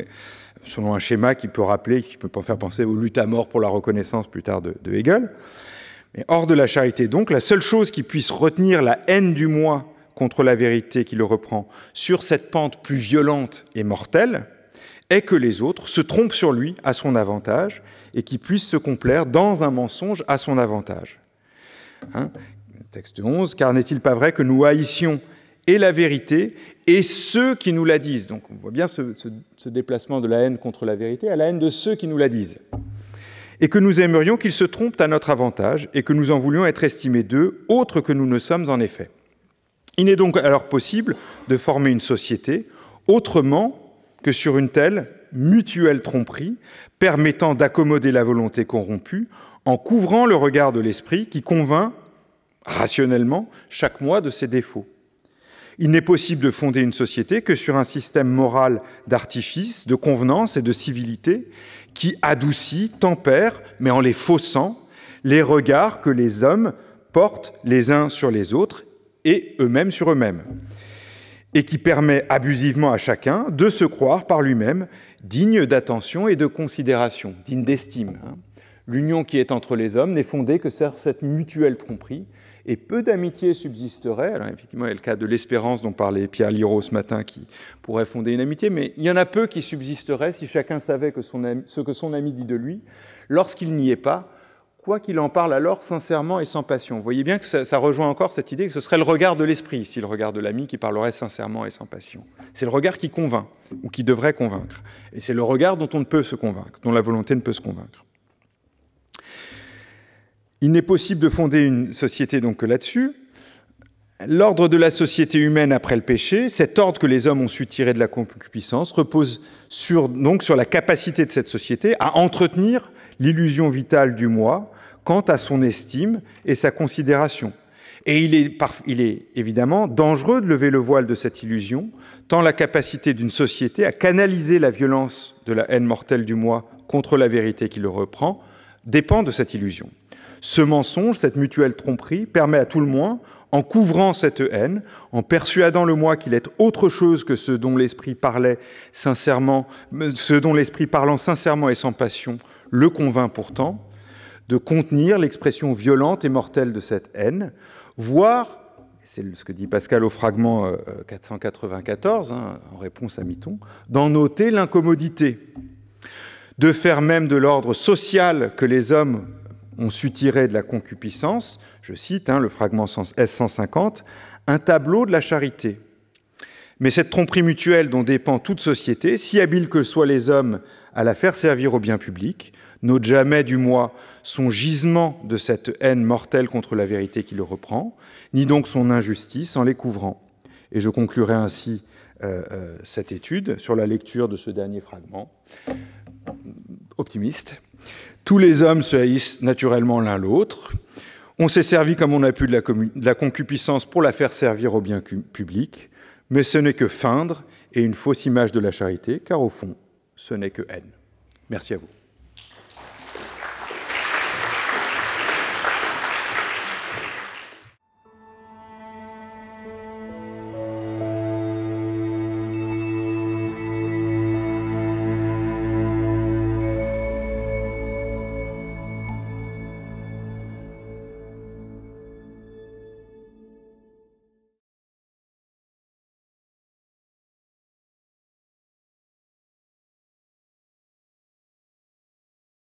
selon un schéma qui peut rappeler, qui peut faire penser aux luttes à mort pour la reconnaissance plus tard de Hegel. Mais hors de la charité donc, la seule chose qui puisse retenir la haine du moi contre la vérité qui le reprend sur cette pente plus violente et mortelle, est que les autres se trompent sur lui à son avantage et qu'ils puissent se complaire dans un mensonge à son avantage. Hein? Texte 11, car n'est-il pas vrai que nous haïssions et la vérité et ceux qui nous la disent Donc on voit bien ce déplacement de la haine contre la vérité à la haine de ceux qui nous la disent et que nous aimerions qu'ils se trompent à notre avantage et que nous en voulions être estimés d'eux, autres que nous ne sommes en effet. Il n'est donc alors possible de former une société autrement que sur une telle mutuelle tromperie permettant d'accommoder la volonté corrompue en couvrant le regard de l'esprit qui convainc rationnellement chaque mois de ses défauts. Il n'est possible de fonder une société que sur un système moral d'artifice, de convenance et de civilité qui adoucit, tempère, mais en les faussant, les regards que les hommes portent les uns sur les autres et eux-mêmes sur eux-mêmes, et qui permet abusivement à chacun de se croire par lui-même digne d'attention et de considération, digne d'estime. Hein. L'union qui est entre les hommes n'est fondée que sur cette mutuelle tromperie et peu d'amitié subsisterait. Alors, effectivement, il y a le cas de l'espérance dont parlait Pierre Liro ce matin qui pourrait fonder une amitié, mais il y en a peu qui subsisteraient si chacun savait que ce que son ami dit de lui lorsqu'il n'y est pas, quoi qu'il en parle alors sincèrement et sans passion. Vous voyez bien que ça, ça rejoint encore cette idée que ce serait le regard de l'esprit, si le regard de l'ami qui parlerait sincèrement et sans passion. C'est le regard qui convainc, ou qui devrait convaincre. Et c'est le regard dont on ne peut se convaincre, dont la volonté ne peut se convaincre. Il n'est possible de fonder une société donc que là-dessus. L'ordre de la société humaine après le péché, cet ordre que les hommes ont su tirer de la concupiscence, repose sur, donc sur la capacité de cette société à entretenir l'illusion vitale du moi quant à son estime et sa considération. Et il est évidemment dangereux de lever le voile de cette illusion, tant la capacité d'une société à canaliser la violence de la haine mortelle du moi contre la vérité qui le reprend dépend de cette illusion. Ce mensonge, cette mutuelle tromperie, permet à tout le moins, en couvrant cette haine, en persuadant le moi qu'il est autre chose que ce dont l'esprit parlait sincèrement, ce dont l'esprit parlant sincèrement et sans passion le convainc pourtant, de contenir l'expression violente et mortelle de cette haine, voire, c'est ce que dit Pascal au fragment 494, euh, hein, en réponse à Miton, d'en noter l'incommodité, de faire même de l'ordre social que les hommes on sut tirer de la concupiscence, je cite hein, le fragment S150, un tableau de la charité. Mais cette tromperie mutuelle dont dépend toute société, si habile que soient les hommes à la faire servir au bien public, n'ôte jamais du moins son gisement de cette haine mortelle contre la vérité qui le reprend, ni donc son injustice en les couvrant. Et je conclurai ainsi euh, euh, cette étude sur la lecture de ce dernier fragment. Optimiste. Tous les hommes se haïssent naturellement l'un l'autre. On s'est servi comme on a pu de la, de la concupiscence pour la faire servir au bien public, mais ce n'est que feindre et une fausse image de la charité, car au fond, ce n'est que haine. Merci à vous.